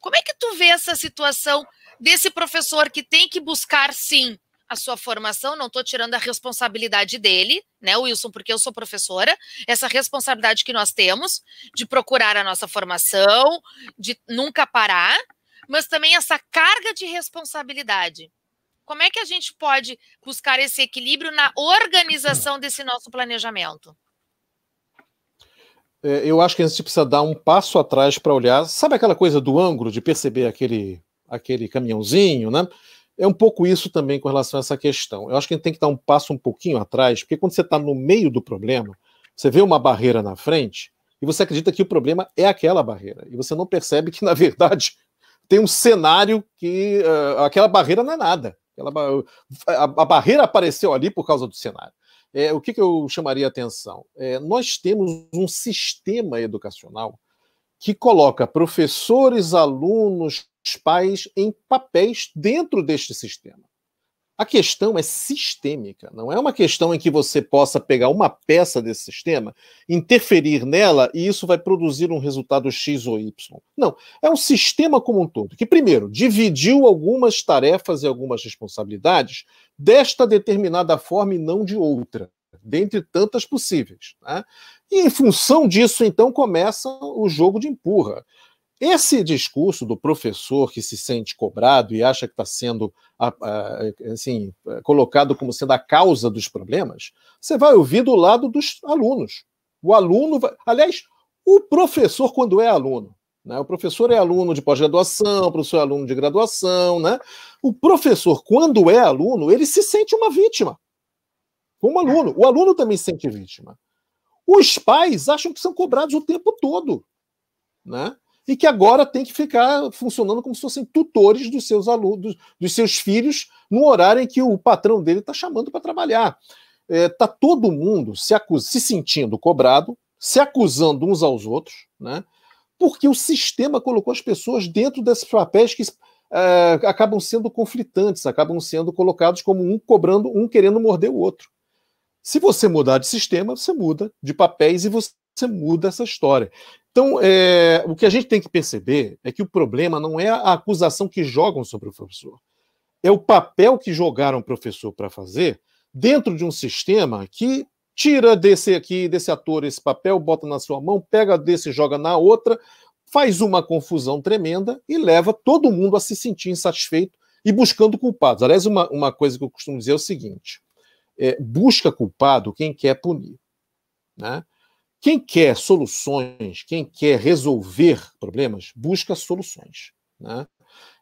Como é que tu vê essa situação desse professor que tem que buscar sim a sua formação, não estou tirando a responsabilidade dele, né, Wilson, porque eu sou professora, essa responsabilidade que nós temos de procurar a nossa formação, de nunca parar, mas também essa carga de responsabilidade como é que a gente pode buscar esse equilíbrio na organização desse nosso planejamento? É, eu acho que a gente precisa dar um passo atrás para olhar. Sabe aquela coisa do ângulo, de perceber aquele, aquele caminhãozinho, né? É um pouco isso também com relação a essa questão. Eu acho que a gente tem que dar um passo um pouquinho atrás, porque quando você está no meio do problema, você vê uma barreira na frente e você acredita que o problema é aquela barreira. E você não percebe que, na verdade, tem um cenário que uh, aquela barreira não é nada. Ela, a, a, barreira apareceu ali por causa do cenário. É, o que, que eu chamaria a atenção? É, nós temos um sistema educacional que coloca professores, alunos, pais em papéis dentro deste sistema. A questão é sistêmica, não é uma questão em que você possa pegar uma peça desse sistema, interferir nela e isso vai produzir um resultado X ou Y. Não, é um sistema como um todo, que, primeiro, dividiu algumas tarefas e algumas responsabilidades desta determinada forma e não de outra, dentre tantas possíveis. Né? E em função disso, então, começa o jogo de empurra. Esse discurso do professor que se sente cobrado e acha que está sendo assim, colocado como sendo a causa dos problemas, você vai ouvir do lado dos alunos. O aluno, vai... aliás, o professor, quando é aluno, né? o professor é aluno de pós-graduação, o professor é aluno de graduação, né? o professor, quando é aluno, ele se sente uma vítima. Como aluno. O aluno também se sente vítima. Os pais acham que são cobrados o tempo todo. Né? e que agora tem que ficar funcionando como se fossem tutores dos seus alunos, dos seus filhos, no horário em que o patrão dele está chamando para trabalhar. Está é, tá todo mundo se, acusa, se sentindo cobrado, se acusando uns aos outros, né? porque o sistema colocou as pessoas dentro desses papéis que é, acabam sendo conflitantes, acabam sendo colocados como um cobrando, um querendo morder o outro. Se você mudar de sistema, você muda de papéis e você você muda essa história. Então, é, o que a gente tem que perceber é que o problema não é a acusação que jogam sobre o professor, é o papel que jogaram o professor para fazer dentro de um sistema que tira desse aqui, desse ator, esse papel, bota na sua mão, pega desse, joga na outra, faz uma confusão tremenda e leva todo mundo a se sentir insatisfeito e buscando culpados. Aliás, uma, uma coisa que eu costumo dizer é o seguinte: é, busca culpado quem quer punir. Né? Quem quer soluções, quem quer resolver problemas, busca soluções. Né?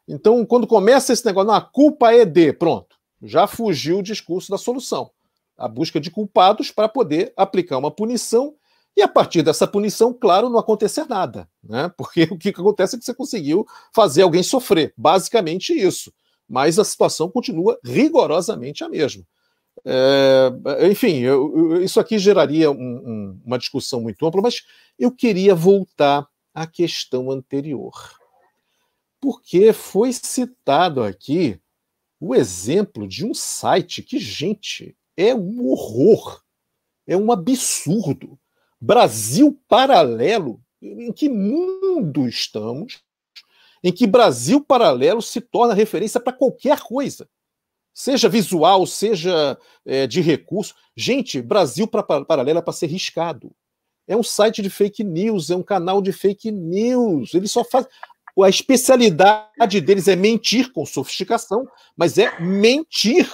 Então, quando começa esse negócio, não, a culpa é de, pronto, já fugiu o discurso da solução. A busca de culpados para poder aplicar uma punição e a partir dessa punição, claro, não acontecer nada, né? Porque o que acontece é que você conseguiu fazer alguém sofrer, basicamente isso. Mas a situação continua rigorosamente a mesma. É, enfim, eu, eu, isso aqui geraria um, um, uma discussão muito ampla, mas eu queria voltar à questão anterior. Porque foi citado aqui o exemplo de um site que, gente, é um horror, é um absurdo. Brasil paralelo, em que mundo estamos, em que Brasil paralelo se torna referência para qualquer coisa seja visual, seja é, de recurso. Gente, Brasil para Paralela é para ser riscado. É um site de fake news, é um canal de fake news. Ele só faz. A especialidade deles é mentir com sofisticação, mas é mentir.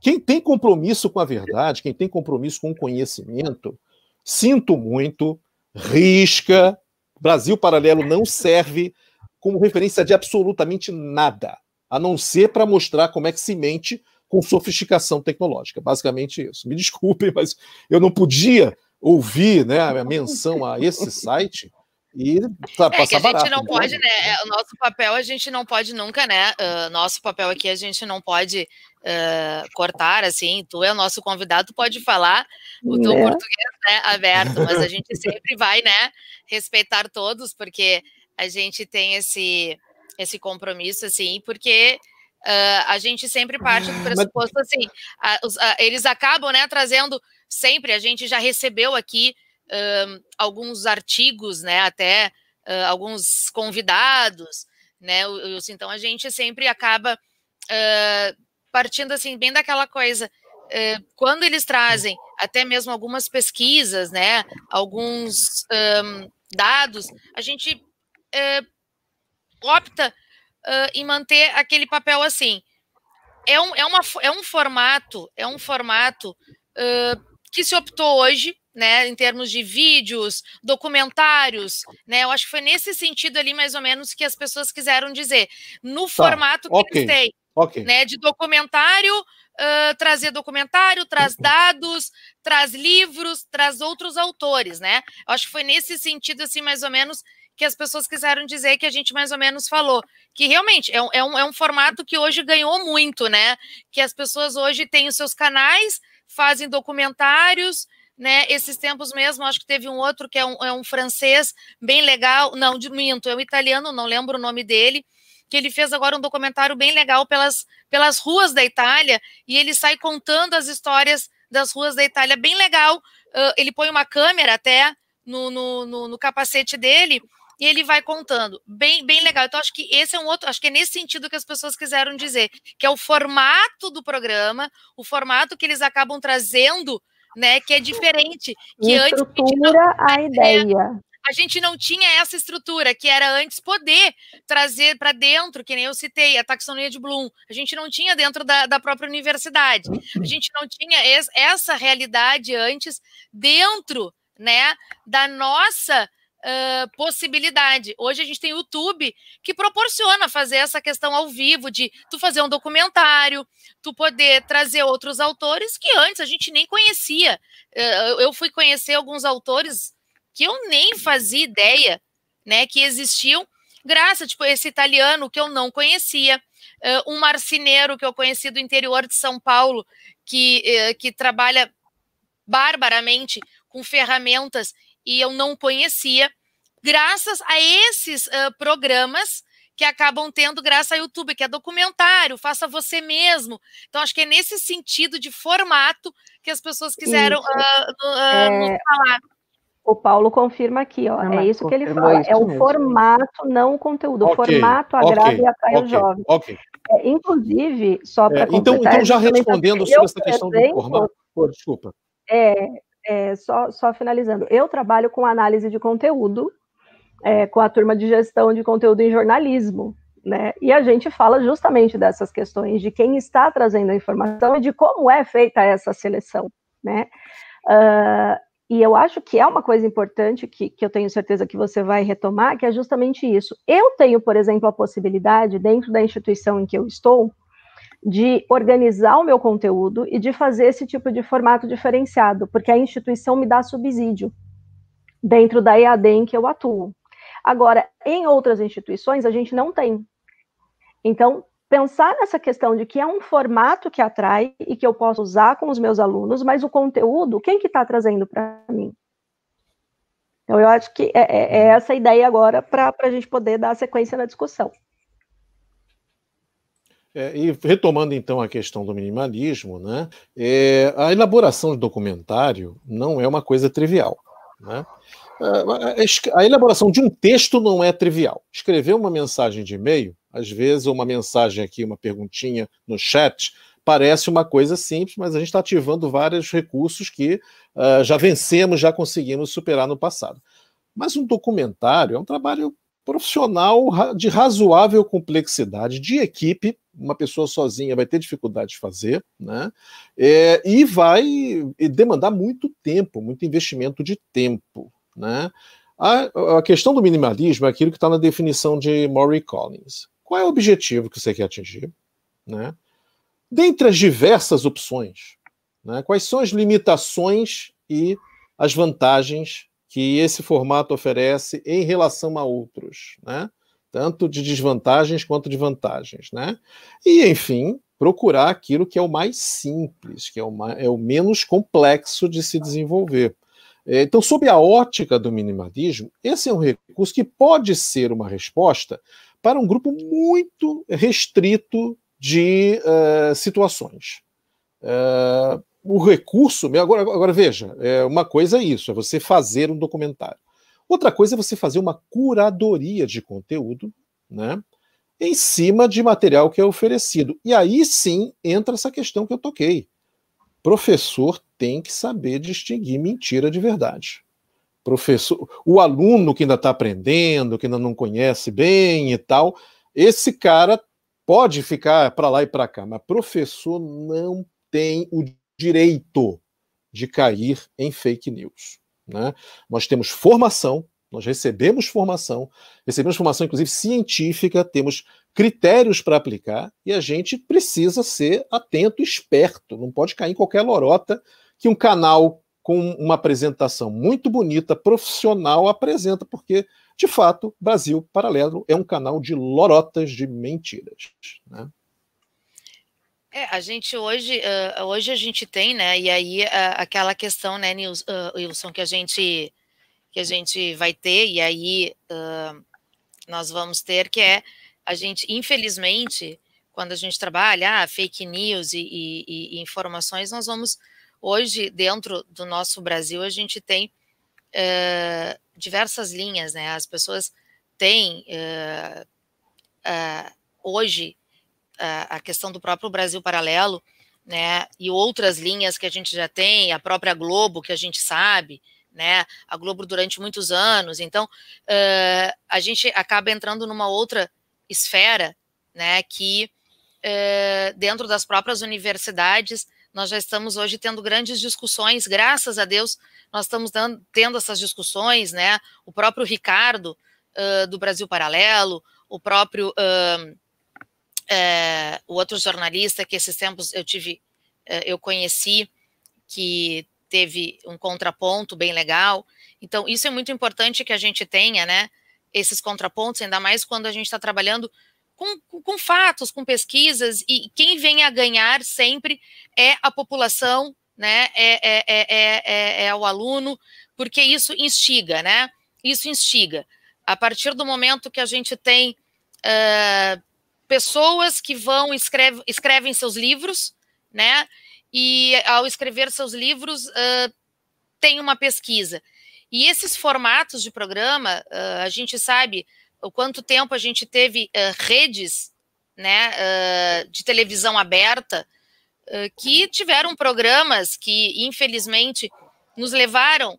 Quem tem compromisso com a verdade, quem tem compromisso com o conhecimento, sinto muito, risca. Brasil Paralelo não serve como referência de absolutamente nada a não ser para mostrar como é que se mente com sofisticação tecnológica. Basicamente isso. Me desculpem, mas eu não podia ouvir né, a menção a esse site e tá, é que a gente barato, não pode, né? É, o nosso papel a gente não pode nunca, né? Uh, nosso papel aqui a gente não pode uh, cortar, assim. Tu é o nosso convidado, tu pode falar o teu é. português, né? Aberto, mas a gente sempre vai, né? Respeitar todos, porque a gente tem esse esse compromisso, assim, porque uh, a gente sempre parte do ah, pressuposto assim, a, a, eles acabam, né, trazendo sempre, a gente já recebeu aqui uh, alguns artigos, né, até uh, alguns convidados, né, assim, então a gente sempre acaba partindo, assim, bem daquela coisa, quando eles trazem até mesmo algumas pesquisas, né, alguns um, dados, a gente opta uh, em manter aquele papel assim. É um, é, uma, é um formato, é um formato uh, que se optou hoje, né, em termos de vídeos, documentários, né? Eu acho que foi nesse sentido ali, mais ou menos, que as pessoas quiseram dizer. No tá, formato que okay, eles têm, okay. né? De documentário, uh, trazer documentário, traz uhum. dados, traz livros, traz outros autores, né? Eu acho que foi nesse sentido, assim, mais ou menos, que as pessoas quiseram dizer que a gente mais ou menos falou. Que realmente é um, é um, é um formato que hoje ganhou muito, né? Que as pessoas hoje têm os seus canais, fazem documentários, né? Esses tempos mesmo, acho que teve um outro que é um, é um francês bem legal, não, de minto, é um italiano, não lembro o nome dele, que ele fez agora um documentário bem legal pelas, pelas ruas da Itália, e ele sai contando as histórias das ruas da Itália, bem legal. Uh, ele põe uma câmera até no, no, no, no capacete dele e ele vai contando. Bem, bem legal. Então, acho que esse é um outro, acho que é nesse sentido que as pessoas quiseram dizer, que é o formato do programa, o formato que eles acabam trazendo, né, que é diferente. Que estrutura antes, a ideia. a gente não tinha essa estrutura, que era antes poder trazer para dentro, que nem eu citei, a taxonomia de Bloom. A gente não tinha dentro da, da própria universidade. A gente não tinha es, essa realidade antes dentro né, da nossa uh, possibilidade. Hoje a gente tem o YouTube que proporciona fazer essa questão ao vivo de tu fazer um documentário, tu poder trazer outros autores que antes a gente nem conhecia. Uh, eu fui conhecer alguns autores que eu nem fazia ideia, né, que existiam. Graça, tipo esse italiano que eu não conhecia, uh, um marceneiro que eu conheci do interior de São Paulo que, que trabalha barbaramente com ferramentas e eu não conhecia, graças a esses uh, programas que acabam tendo graças ao YouTube, que é documentário, faça você mesmo. Então, acho que é nesse sentido de formato que as pessoas quiseram uh, uh, nos falar. O Paulo confirma aqui, ó. Não, é isso que ele fala. É o formato, não o conteúdo. Okay, o formato agrada okay, e atrai okay, o jovem. É, inclusive, só para é, então, então, já respondendo sobre essa questão exemplo, do formato. desculpa. É, é, só, só finalizando, eu trabalho com análise de conteúdo, é, com a turma de gestão de conteúdo em jornalismo, né? E a gente fala justamente dessas questões de quem está trazendo a informação e de como é feita essa seleção, né? Uh, e eu acho que é uma coisa importante que, que eu tenho certeza que você vai retomar, que é justamente isso. Eu tenho, por exemplo, a possibilidade, dentro da instituição em que eu estou, de organizar o meu conteúdo e de fazer esse tipo de formato diferenciado, porque a instituição me dá subsídio dentro da EAD em que eu atuo. Agora, em outras instituições, a gente não tem. Então, pensar nessa questão de que é um formato que atrai e que eu posso usar com os meus alunos, mas o conteúdo, quem que está trazendo para mim? Então, eu acho que é, é, é essa a ideia agora para a gente poder dar sequência na discussão. É, e retomando então a questão do minimalismo, né, é, a elaboração de documentário não é uma coisa trivial. Né? É, a elaboração de um texto não é trivial. Escrever uma mensagem de e-mail, às vezes, uma mensagem aqui, uma perguntinha no chat, parece uma coisa simples, mas a gente está ativando vários recursos que uh, já vencemos, já conseguimos superar no passado. Mas um documentário é um trabalho profissional de razoável complexidade de equipe. Uma pessoa sozinha vai ter dificuldade de fazer, né? É, e vai demandar muito tempo, muito investimento de tempo, né? A, a questão do minimalismo é aquilo que está na definição de Maury Collins. Qual é o objetivo que você quer atingir, né? Dentre as diversas opções, né? Quais são as limitações e as vantagens que esse formato oferece em relação a outros, né? tanto de desvantagens quanto de vantagens. Né? E, enfim, procurar aquilo que é o mais simples, que é o, mais, é o menos complexo de se desenvolver. É, então, sob a ótica do minimalismo, esse é um recurso que pode ser uma resposta para um grupo muito restrito de uh, situações. Uh, o recurso. Agora, agora veja, é, uma coisa é isso, é você fazer um documentário. Outra coisa é você fazer uma curadoria de conteúdo, né? Em cima de material que é oferecido. E aí sim entra essa questão que eu toquei. Professor tem que saber distinguir mentira de verdade. Professor, o aluno que ainda está aprendendo, que ainda não conhece bem e tal, esse cara pode ficar para lá e para cá, mas professor não tem o direito de cair em fake news. Né? Nós temos formação, nós recebemos formação, recebemos formação, inclusive científica, temos critérios para aplicar e a gente precisa ser atento, esperto, não pode cair em qualquer lorota que um canal com uma apresentação muito bonita, profissional, apresenta, porque, de fato, Brasil Paralelo é um canal de lorotas de mentiras. Né? É, a gente hoje, uh, hoje a gente tem, né? E aí uh, aquela questão, né, Nils, uh, Wilson, que a gente que a gente vai ter, e aí nós vamos ter, que é a gente, infelizmente, quando a gente trabalha ah, fake news e, e, e, informações, nós vamos hoje dentro do nosso Brasil a gente tem uh, diversas linhas, né? As pessoas têm uh, uh, hoje a, questão do próprio Brasil Paralelo, né, e outras linhas que a gente já tem, a própria Globo, que a gente sabe, né, a Globo durante muitos anos, então uh, a gente acaba entrando numa outra esfera, né, que uh, dentro das próprias universidades nós já estamos hoje tendo grandes discussões, graças a Deus, nós estamos dando, tendo essas discussões, né? O próprio Ricardo, uh, do Brasil Paralelo, o próprio uh, é, o outro jornalista que esses tempos eu tive, eu conheci, que teve um contraponto bem legal. Então, isso é muito importante que a gente tenha, né? Esses contrapontos, ainda mais quando a gente está trabalhando com, com, fatos, com pesquisas, e quem vem a ganhar sempre é a população, né? É, é, é, é, é o aluno, porque isso instiga, né? Isso instiga. A partir do momento que a gente tem. Uh, pessoas que vão escreve, escrevem seus livros, né? E ao escrever seus livros uh, tem uma pesquisa. E esses formatos de programa, uh, a gente sabe o quanto tempo a gente teve uh, redes, né, de televisão aberta que tiveram programas que infelizmente nos levaram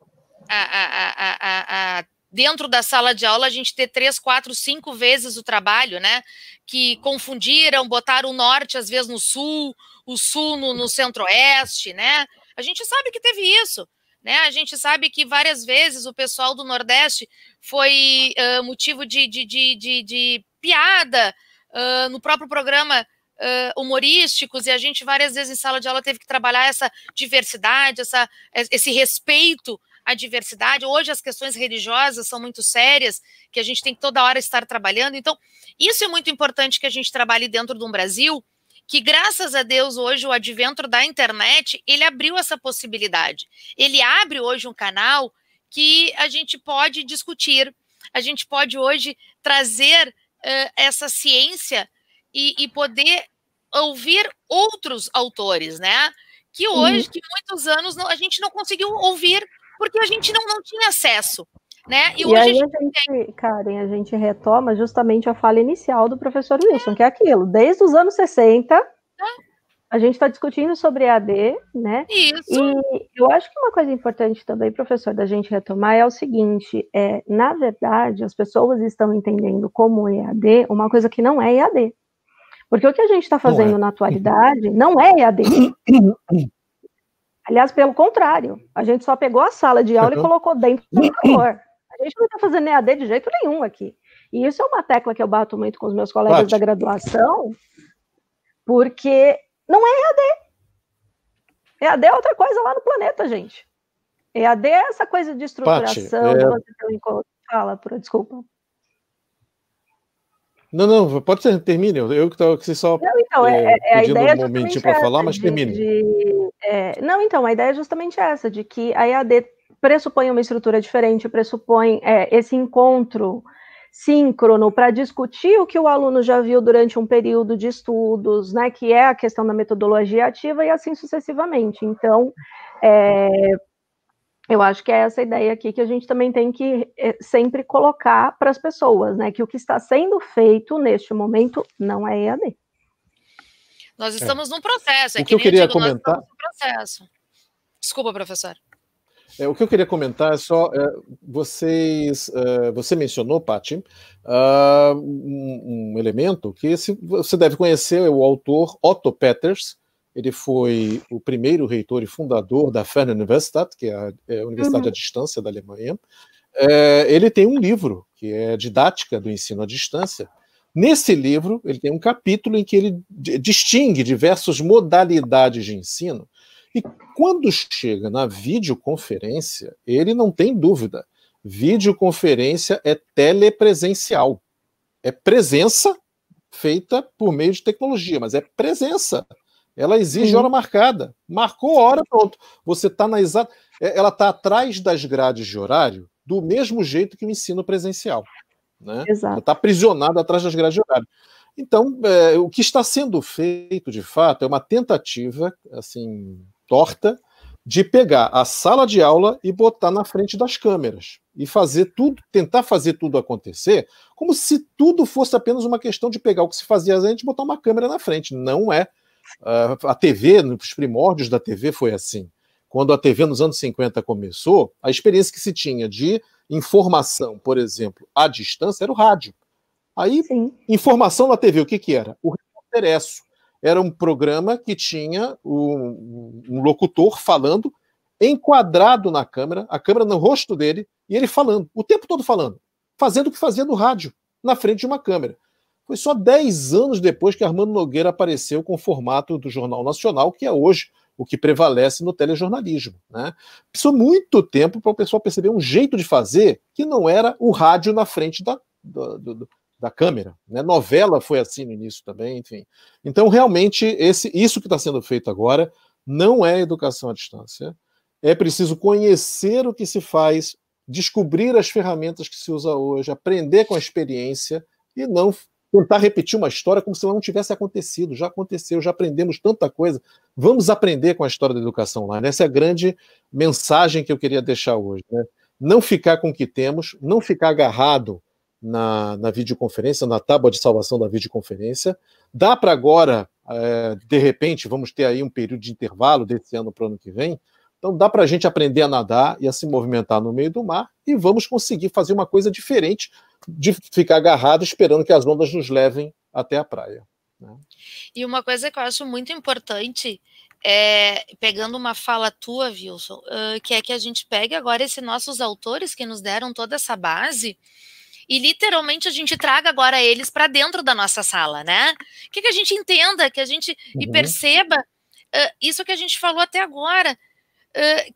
a, a, a, a dentro da sala de aula a gente ter três, quatro, cinco vezes o trabalho, né? Que confundiram, botaram o norte às vezes no sul, o sul no, no centro-oeste, né? A gente sabe que teve isso, né? A gente sabe que várias vezes o pessoal do Nordeste foi uh, motivo de, de, de, de, de piada uh, no próprio programa Uh, humorísticos e a gente várias vezes em sala de aula teve que trabalhar essa diversidade, essa, esse respeito a diversidade. Hoje as questões religiosas são muito sérias, que a gente tem que toda hora estar trabalhando. Então, isso é muito importante que a gente trabalhe dentro de um Brasil que graças a Deus hoje o advento da internet, ele abriu essa possibilidade. Ele abre hoje um canal que a gente pode discutir, a gente pode hoje trazer uh, essa ciência e, e poder ouvir outros autores, né? Que hoje, que muitos anos a gente não conseguiu ouvir porque a gente não, não tinha acesso. Né? E, e aí a gente, Karen, a gente retoma justamente a fala inicial do professor Wilson, é. que é aquilo, desde os anos 60, é. a gente está discutindo sobre AD, né? Isso. E eu acho que uma coisa importante também, professor, da gente retomar é o seguinte, é, na verdade, as pessoas estão entendendo como EAD é uma coisa que não é EAD. Porque o que a gente está é. fazendo é. na atualidade não é EAD. Aliás, pelo contrário, a gente só pegou a sala de aula e colocou dentro do computador. A gente não está fazendo EAD de jeito nenhum aqui. E isso é uma tecla que eu bato muito com os meus colegas da graduação, porque não é EAD. EAD é outra coisa lá no planeta, gente. EAD é essa coisa de estruturação, Pati, é... Fala, desculpa. Não, não, pode ser, termine. Eu que estou que só não, então, eh, é, é, é pedindo um é momentinho para falar, mas de, termine. De, é, não, então, a ideia é justamente essa, de que a EAD pressupõe uma estrutura diferente, pressupõe é, esse encontro síncrono para discutir o que o aluno já viu durante um período de estudos, né, que é a questão da metodologia ativa e assim sucessivamente. Então, é, eu acho que é essa ideia aqui que a gente também tem que eh, sempre colocar para as pessoas, né? Que o que está sendo feito neste momento não é EAD. Nós é. estamos é. num processo. É o que, que eu queria digo, comentar. processo. Desculpa, professor. É, o que eu queria comentar é só é, vocês, é, você mencionou, Paty, uh, um, um, elemento que você deve conhecer é o autor Otto Peters, ele foi o primeiro reitor e fundador da Fernuniversität, que é a, é a universidade uhum. à distância da Alemanha. É, ele tem um livro que é didática do ensino à distância. Nesse livro, ele tem um capítulo em que ele distingue diversas modalidades de ensino. E quando chega na videoconferência, ele não tem dúvida. Videoconferência é telepresencial. É presença feita por meio de tecnologia, mas é presença. Ela exige uhum. hora marcada. Marcou hora, pronto. Você está na exata. É, ela está atrás das grades de horário do mesmo jeito que o ensino presencial. Né? Exato. está aprisionada atrás das grades de horário. Então, é, o que está sendo feito, de fato, é uma tentativa, assim, torta, de pegar a sala de aula e botar na frente das câmeras e fazer tudo, tentar fazer tudo acontecer, como se tudo fosse apenas uma questão de pegar o que se fazia antes e botar uma câmera na frente. Não é. Ah, a TV, nos primórdios da TV foi assim. Quando a TV nos anos 50 começou, a experiência que se tinha de informação, por exemplo, à distância, era o rádio. Aí, Sim. informação na TV, o que, que era? O repórter Era um programa que tinha um, um locutor falando enquadrado na câmera, a câmera no rosto dele, e ele falando, o tempo todo falando, fazendo o que fazia no rádio, na frente de uma câmera. Foi só 10 anos depois que Armando Nogueira apareceu com o formato do Jornal Nacional, que é hoje o que prevalece no telejornalismo. Né? Precisou muito tempo para o pessoal perceber um jeito de fazer que não era o rádio na frente da, do, da câmera. Né? Novela foi assim no início também, enfim. Então, realmente, esse, isso que está sendo feito agora não é educação à distância. É preciso conhecer o que se faz, descobrir as ferramentas que se usa hoje, aprender com a experiência e não tentar repetir uma história como se ela não tivesse acontecido. Já aconteceu, já aprendemos tanta coisa. Vamos aprender com a história da educação online. Essa é a grande mensagem que eu queria deixar hoje. Né? Não ficar com o que temos, não ficar agarrado na, na videoconferência, na tábua de salvação da videoconferência. Dá para agora, é, de repente, vamos ter aí um período de intervalo desse ano para o ano que vem, então dá para a gente aprender a nadar e a se movimentar no meio do mar e vamos conseguir fazer uma coisa diferente de ficar agarrado esperando que as ondas nos levem até a praia. Né? E uma coisa que eu acho muito importante é, pegando uma fala tua, Wilson, uh, que é que a gente pegue agora esses nossos autores que nos deram toda essa base e literalmente a gente traga agora eles para dentro da nossa sala, né? Que, que a gente entenda, que a gente uhum. e perceba uh, isso que a gente falou até agora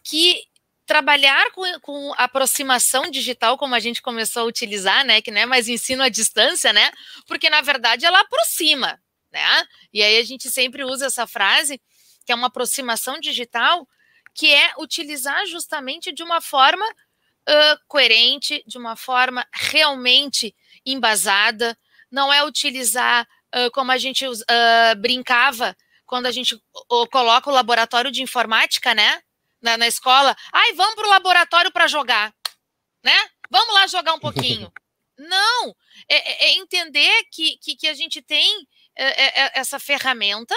que trabalhar com, com, aproximação digital, como a gente começou a utilizar, né, que não é mais ensino à distância, né, porque na verdade ela aproxima, né, e aí a gente sempre usa essa frase, que é uma aproximação digital, que é utilizar justamente de uma forma uh, coerente, de uma forma realmente embasada, não é utilizar uh, como a gente uh, brincava quando a gente coloca o laboratório de informática, né, na, na escola, ai, vamos para o laboratório para jogar, né? Vamos lá jogar um pouquinho. Não, é, é, é entender que, que, que, a gente tem é, é, é, essa ferramenta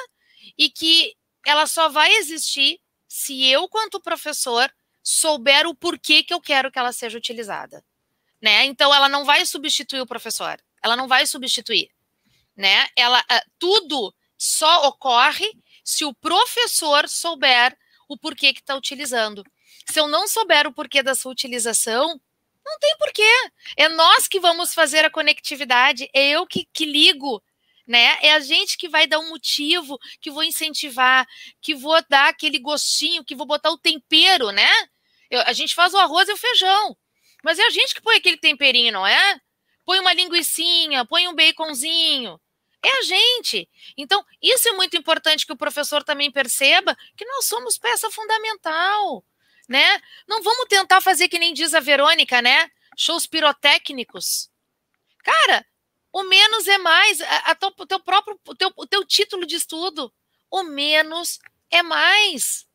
e que ela só vai existir se eu, quanto professor, souber o porquê que eu quero que ela seja utilizada. Né? Então, ela não vai substituir o professor, ela não vai substituir. Né? Ela, eh, tudo só ocorre se o professor souber o porquê que está utilizando. Se eu não souber o porquê da sua utilização, não tem porquê. É nós que vamos fazer a conectividade, é eu que, que ligo, né? É a gente que vai dar um motivo, que vou incentivar, que vou dar aquele gostinho, que vou botar o tempero, né? Eu, a gente faz o arroz e o feijão, mas é a gente que põe aquele temperinho, não é? Põe uma linguiçinha, põe um baconzinho, é a gente. Então, isso é muito importante que o professor também perceba que nós somos peça fundamental, né? Não vamos tentar fazer que nem diz a Verônica, né? Shows pirotécnicos. Cara, o menos é mais. A, a o teu próprio, o teu, o teu título de estudo, o menos é mais.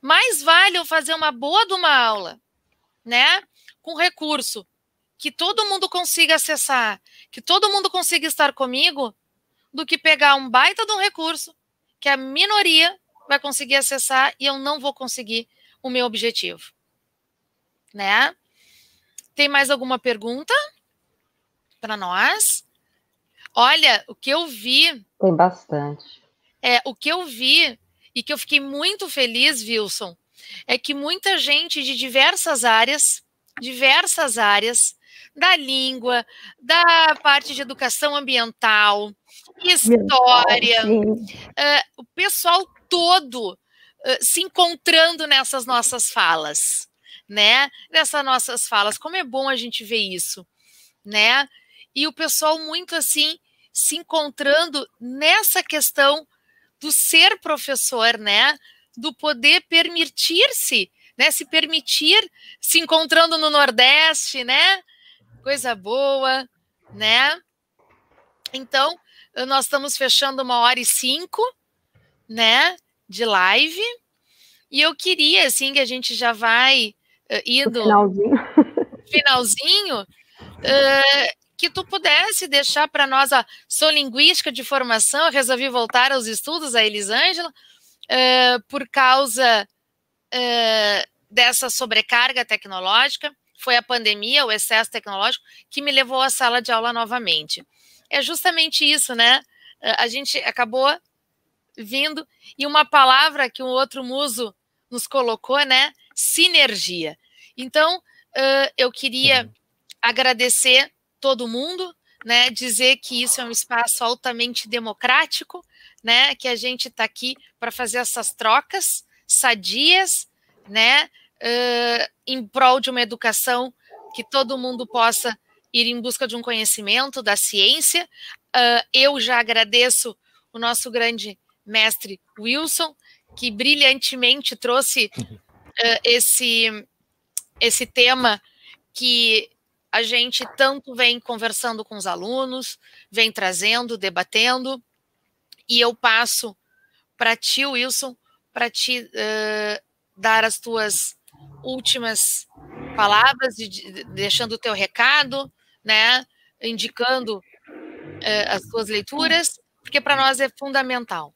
Mais vale eu fazer uma boa de uma aula, né? Com recurso que todo mundo consiga acessar, que todo mundo consiga estar comigo, do que pegar um baita de um recurso que a minoria vai conseguir acessar e eu não vou conseguir o meu objetivo. Né? Tem mais alguma pergunta para nós? Olha, o que eu vi. Tem bastante. É, o que eu vi e que eu fiquei muito feliz, Wilson, é que muita gente de diversas áreas, diversas áreas, da língua, da parte de educação ambiental, história, uh, o pessoal todo uh, se encontrando nessas nossas falas, né? Nessas nossas falas. Como é bom a gente ver isso, né? E o pessoal muito assim se encontrando nessa questão do ser professor, né? Do poder permitir-se, né? Se permitir se encontrando no Nordeste, né? coisa boa, né? Então, eh, nós estamos fechando uma hora e cinco, né, de live. E eu queria, assim, que a gente já vai uh, indo... Finalzinho. Finalzinho. Uh, que tu pudesse deixar para nós, a sua linguística de formação, resolvi voltar aos estudos, a Elisângela, uh, por causa uh, dessa sobrecarga tecnológica foi a pandemia, o excesso tecnológico, que me levou à sala de aula novamente. É justamente isso, né? Eh, a gente acabou vindo e uma palavra que um outro muso nos colocou, né? Sinergia. Então, eh, eu queria uhum. agradecer todo mundo, né? Dizer que isso é um espaço altamente democrático, né? Que a gente está aqui para fazer essas trocas sadias, né? uh, em prol de uma educação que todo mundo possa ir em busca de um conhecimento da ciência. Uh, eu já agradeço o nosso grande mestre Wilson, que brilhantemente trouxe uh, esse, esse tema que a gente tanto vem conversando com os alunos, vem trazendo, debatendo, e eu passo para ti, Wilson, para te uh, dar as tuas últimas palavras, de, de, deixando o teu recado, né? Indicando eh, as tuas leituras, porque para nós é fundamental.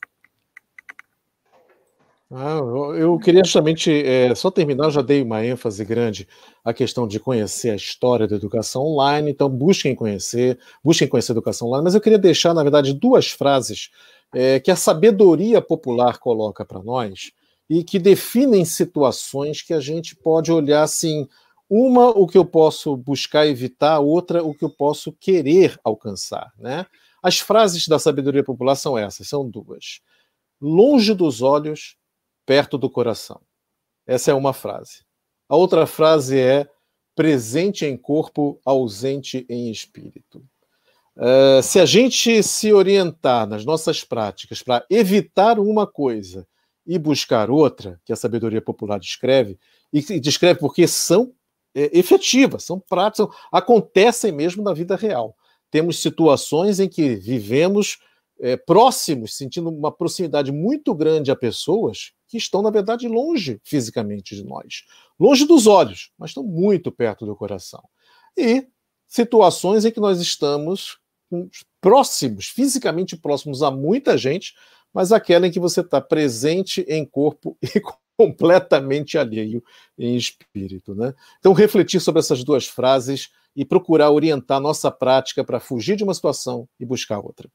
Ah, eu queria justamente é, só terminar, já dei uma ênfase grande à questão de conhecer a história da educação online, então busquem conhecer, busquem conhecer a educação online, mas eu queria deixar, na verdade, duas frases é, que a sabedoria popular coloca para nós, e que definem situações que a gente pode olhar assim, uma o que eu posso buscar evitar, outra o que eu posso querer alcançar, né? As frases da sabedoria popular são essas, são duas. Longe dos olhos, perto do coração. Essa é uma frase. A outra frase é presente em corpo, ausente em espírito. Uh, se a gente se orientar nas nossas práticas para evitar uma coisa e buscar outra, que a sabedoria popular descreve, e, descreve porque são é, efetivas, são práticas, são, acontecem mesmo na vida real. Temos situações em que vivemos é, próximos, sentindo uma proximidade muito grande a pessoas que estão, na verdade, longe fisicamente de nós. Longe dos olhos, mas estão muito perto do coração. E situações em que nós estamos próximos, fisicamente próximos a muita gente, mas aquela em que você está presente em corpo e completamente alheio em espírito. Né? Então, refletir sobre essas duas frases e procurar orientar nossa prática para fugir de uma situação e buscar outra.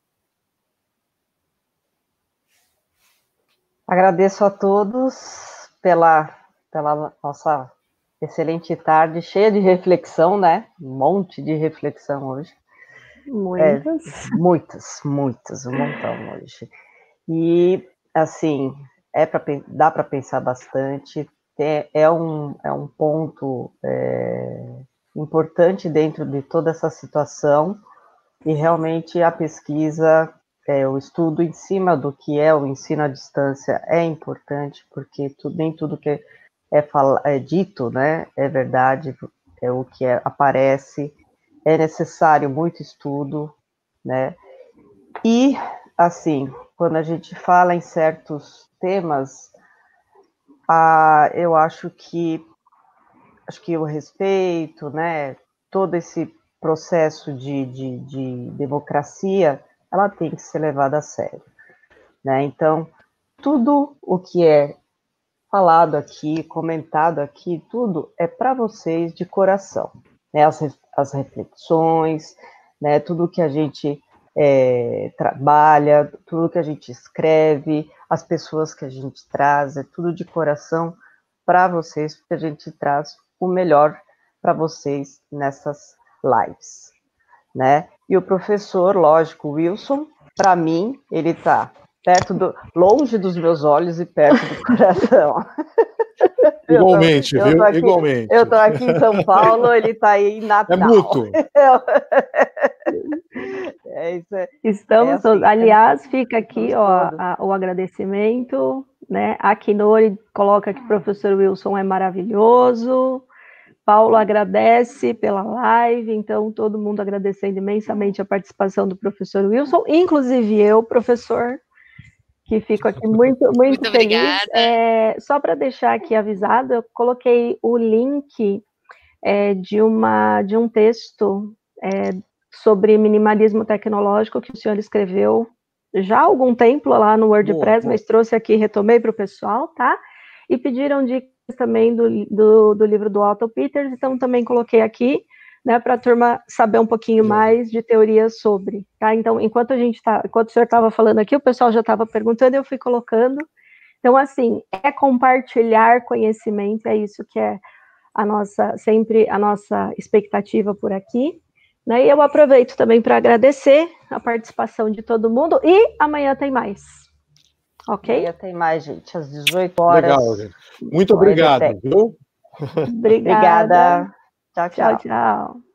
Agradeço a todos pela, pela nossa excelente tarde, cheia de reflexão, né? Um monte de reflexão hoje. Muitas. É, muitas, muitas, um montão hoje. E, assim, é pra, dá para pensar bastante, é, é, um, é um ponto é, importante dentro de toda essa situação, e realmente a pesquisa, é, o estudo em cima do que é o ensino à distância é importante, porque tu, nem tudo que é, fala, é dito né, é verdade, é o que é, aparece, é necessário muito estudo, né? E, assim, quando a gente fala em certos temas, ah, eu acho que acho que o respeito, né, todo esse processo de, de, de democracia, ela tem que ser levada a sério, né? Então, tudo o que é falado aqui, comentado aqui, tudo é para vocês de coração, né? As, as reflexões, né? Tudo que a gente é, trabalha, tudo que a gente escreve, as pessoas que a gente traz, é tudo de coração para vocês, porque a gente traz o melhor para vocês nessas lives, né? E o professor, lógico, Wilson, para mim, ele está perto do, longe dos meus olhos e perto do coração. Igualmente, eu tô, eu tô viu? Aqui, Igualmente. Eu estou aqui em São Paulo, ele está aí em é Natal. É mútuo. É isso, é, é Estamos assim, é assim, todos. Aliás, fica aqui ó, a, o agradecimento. Né? A Kinori coloca que o professor Wilson é maravilhoso. Paulo agradece pela live, então todo mundo agradecendo imensamente a participação do professor Wilson, inclusive eu, professor, que fico aqui muito, muito, muito feliz. É, só para deixar aqui avisado, eu coloquei o link é, de, uma, de um texto é, sobre minimalismo tecnológico que o senhor escreveu já há algum tempo lá no WordPress, boa, mas trouxe aqui, retomei para o pessoal, tá? E pediram dicas também do, do, do, livro do Otto Peters, então também coloquei aqui, né, para a turma saber um pouquinho boa. mais de teoria sobre, tá? Então, enquanto a gente tá, enquanto o senhor estava falando aqui, o pessoal já estava perguntando, eu fui colocando. Então, assim, é compartilhar conhecimento, é isso que é a nossa, sempre a nossa expectativa por aqui, né? E eu aproveito também para agradecer a participação de todo mundo e amanhã tem mais. Ok? Amanhã tem mais, gente, às 18 horas. Legal, gente. Muito obrigado, Obrigada. Obrigada. Tchau, tchau. tchau, tchau.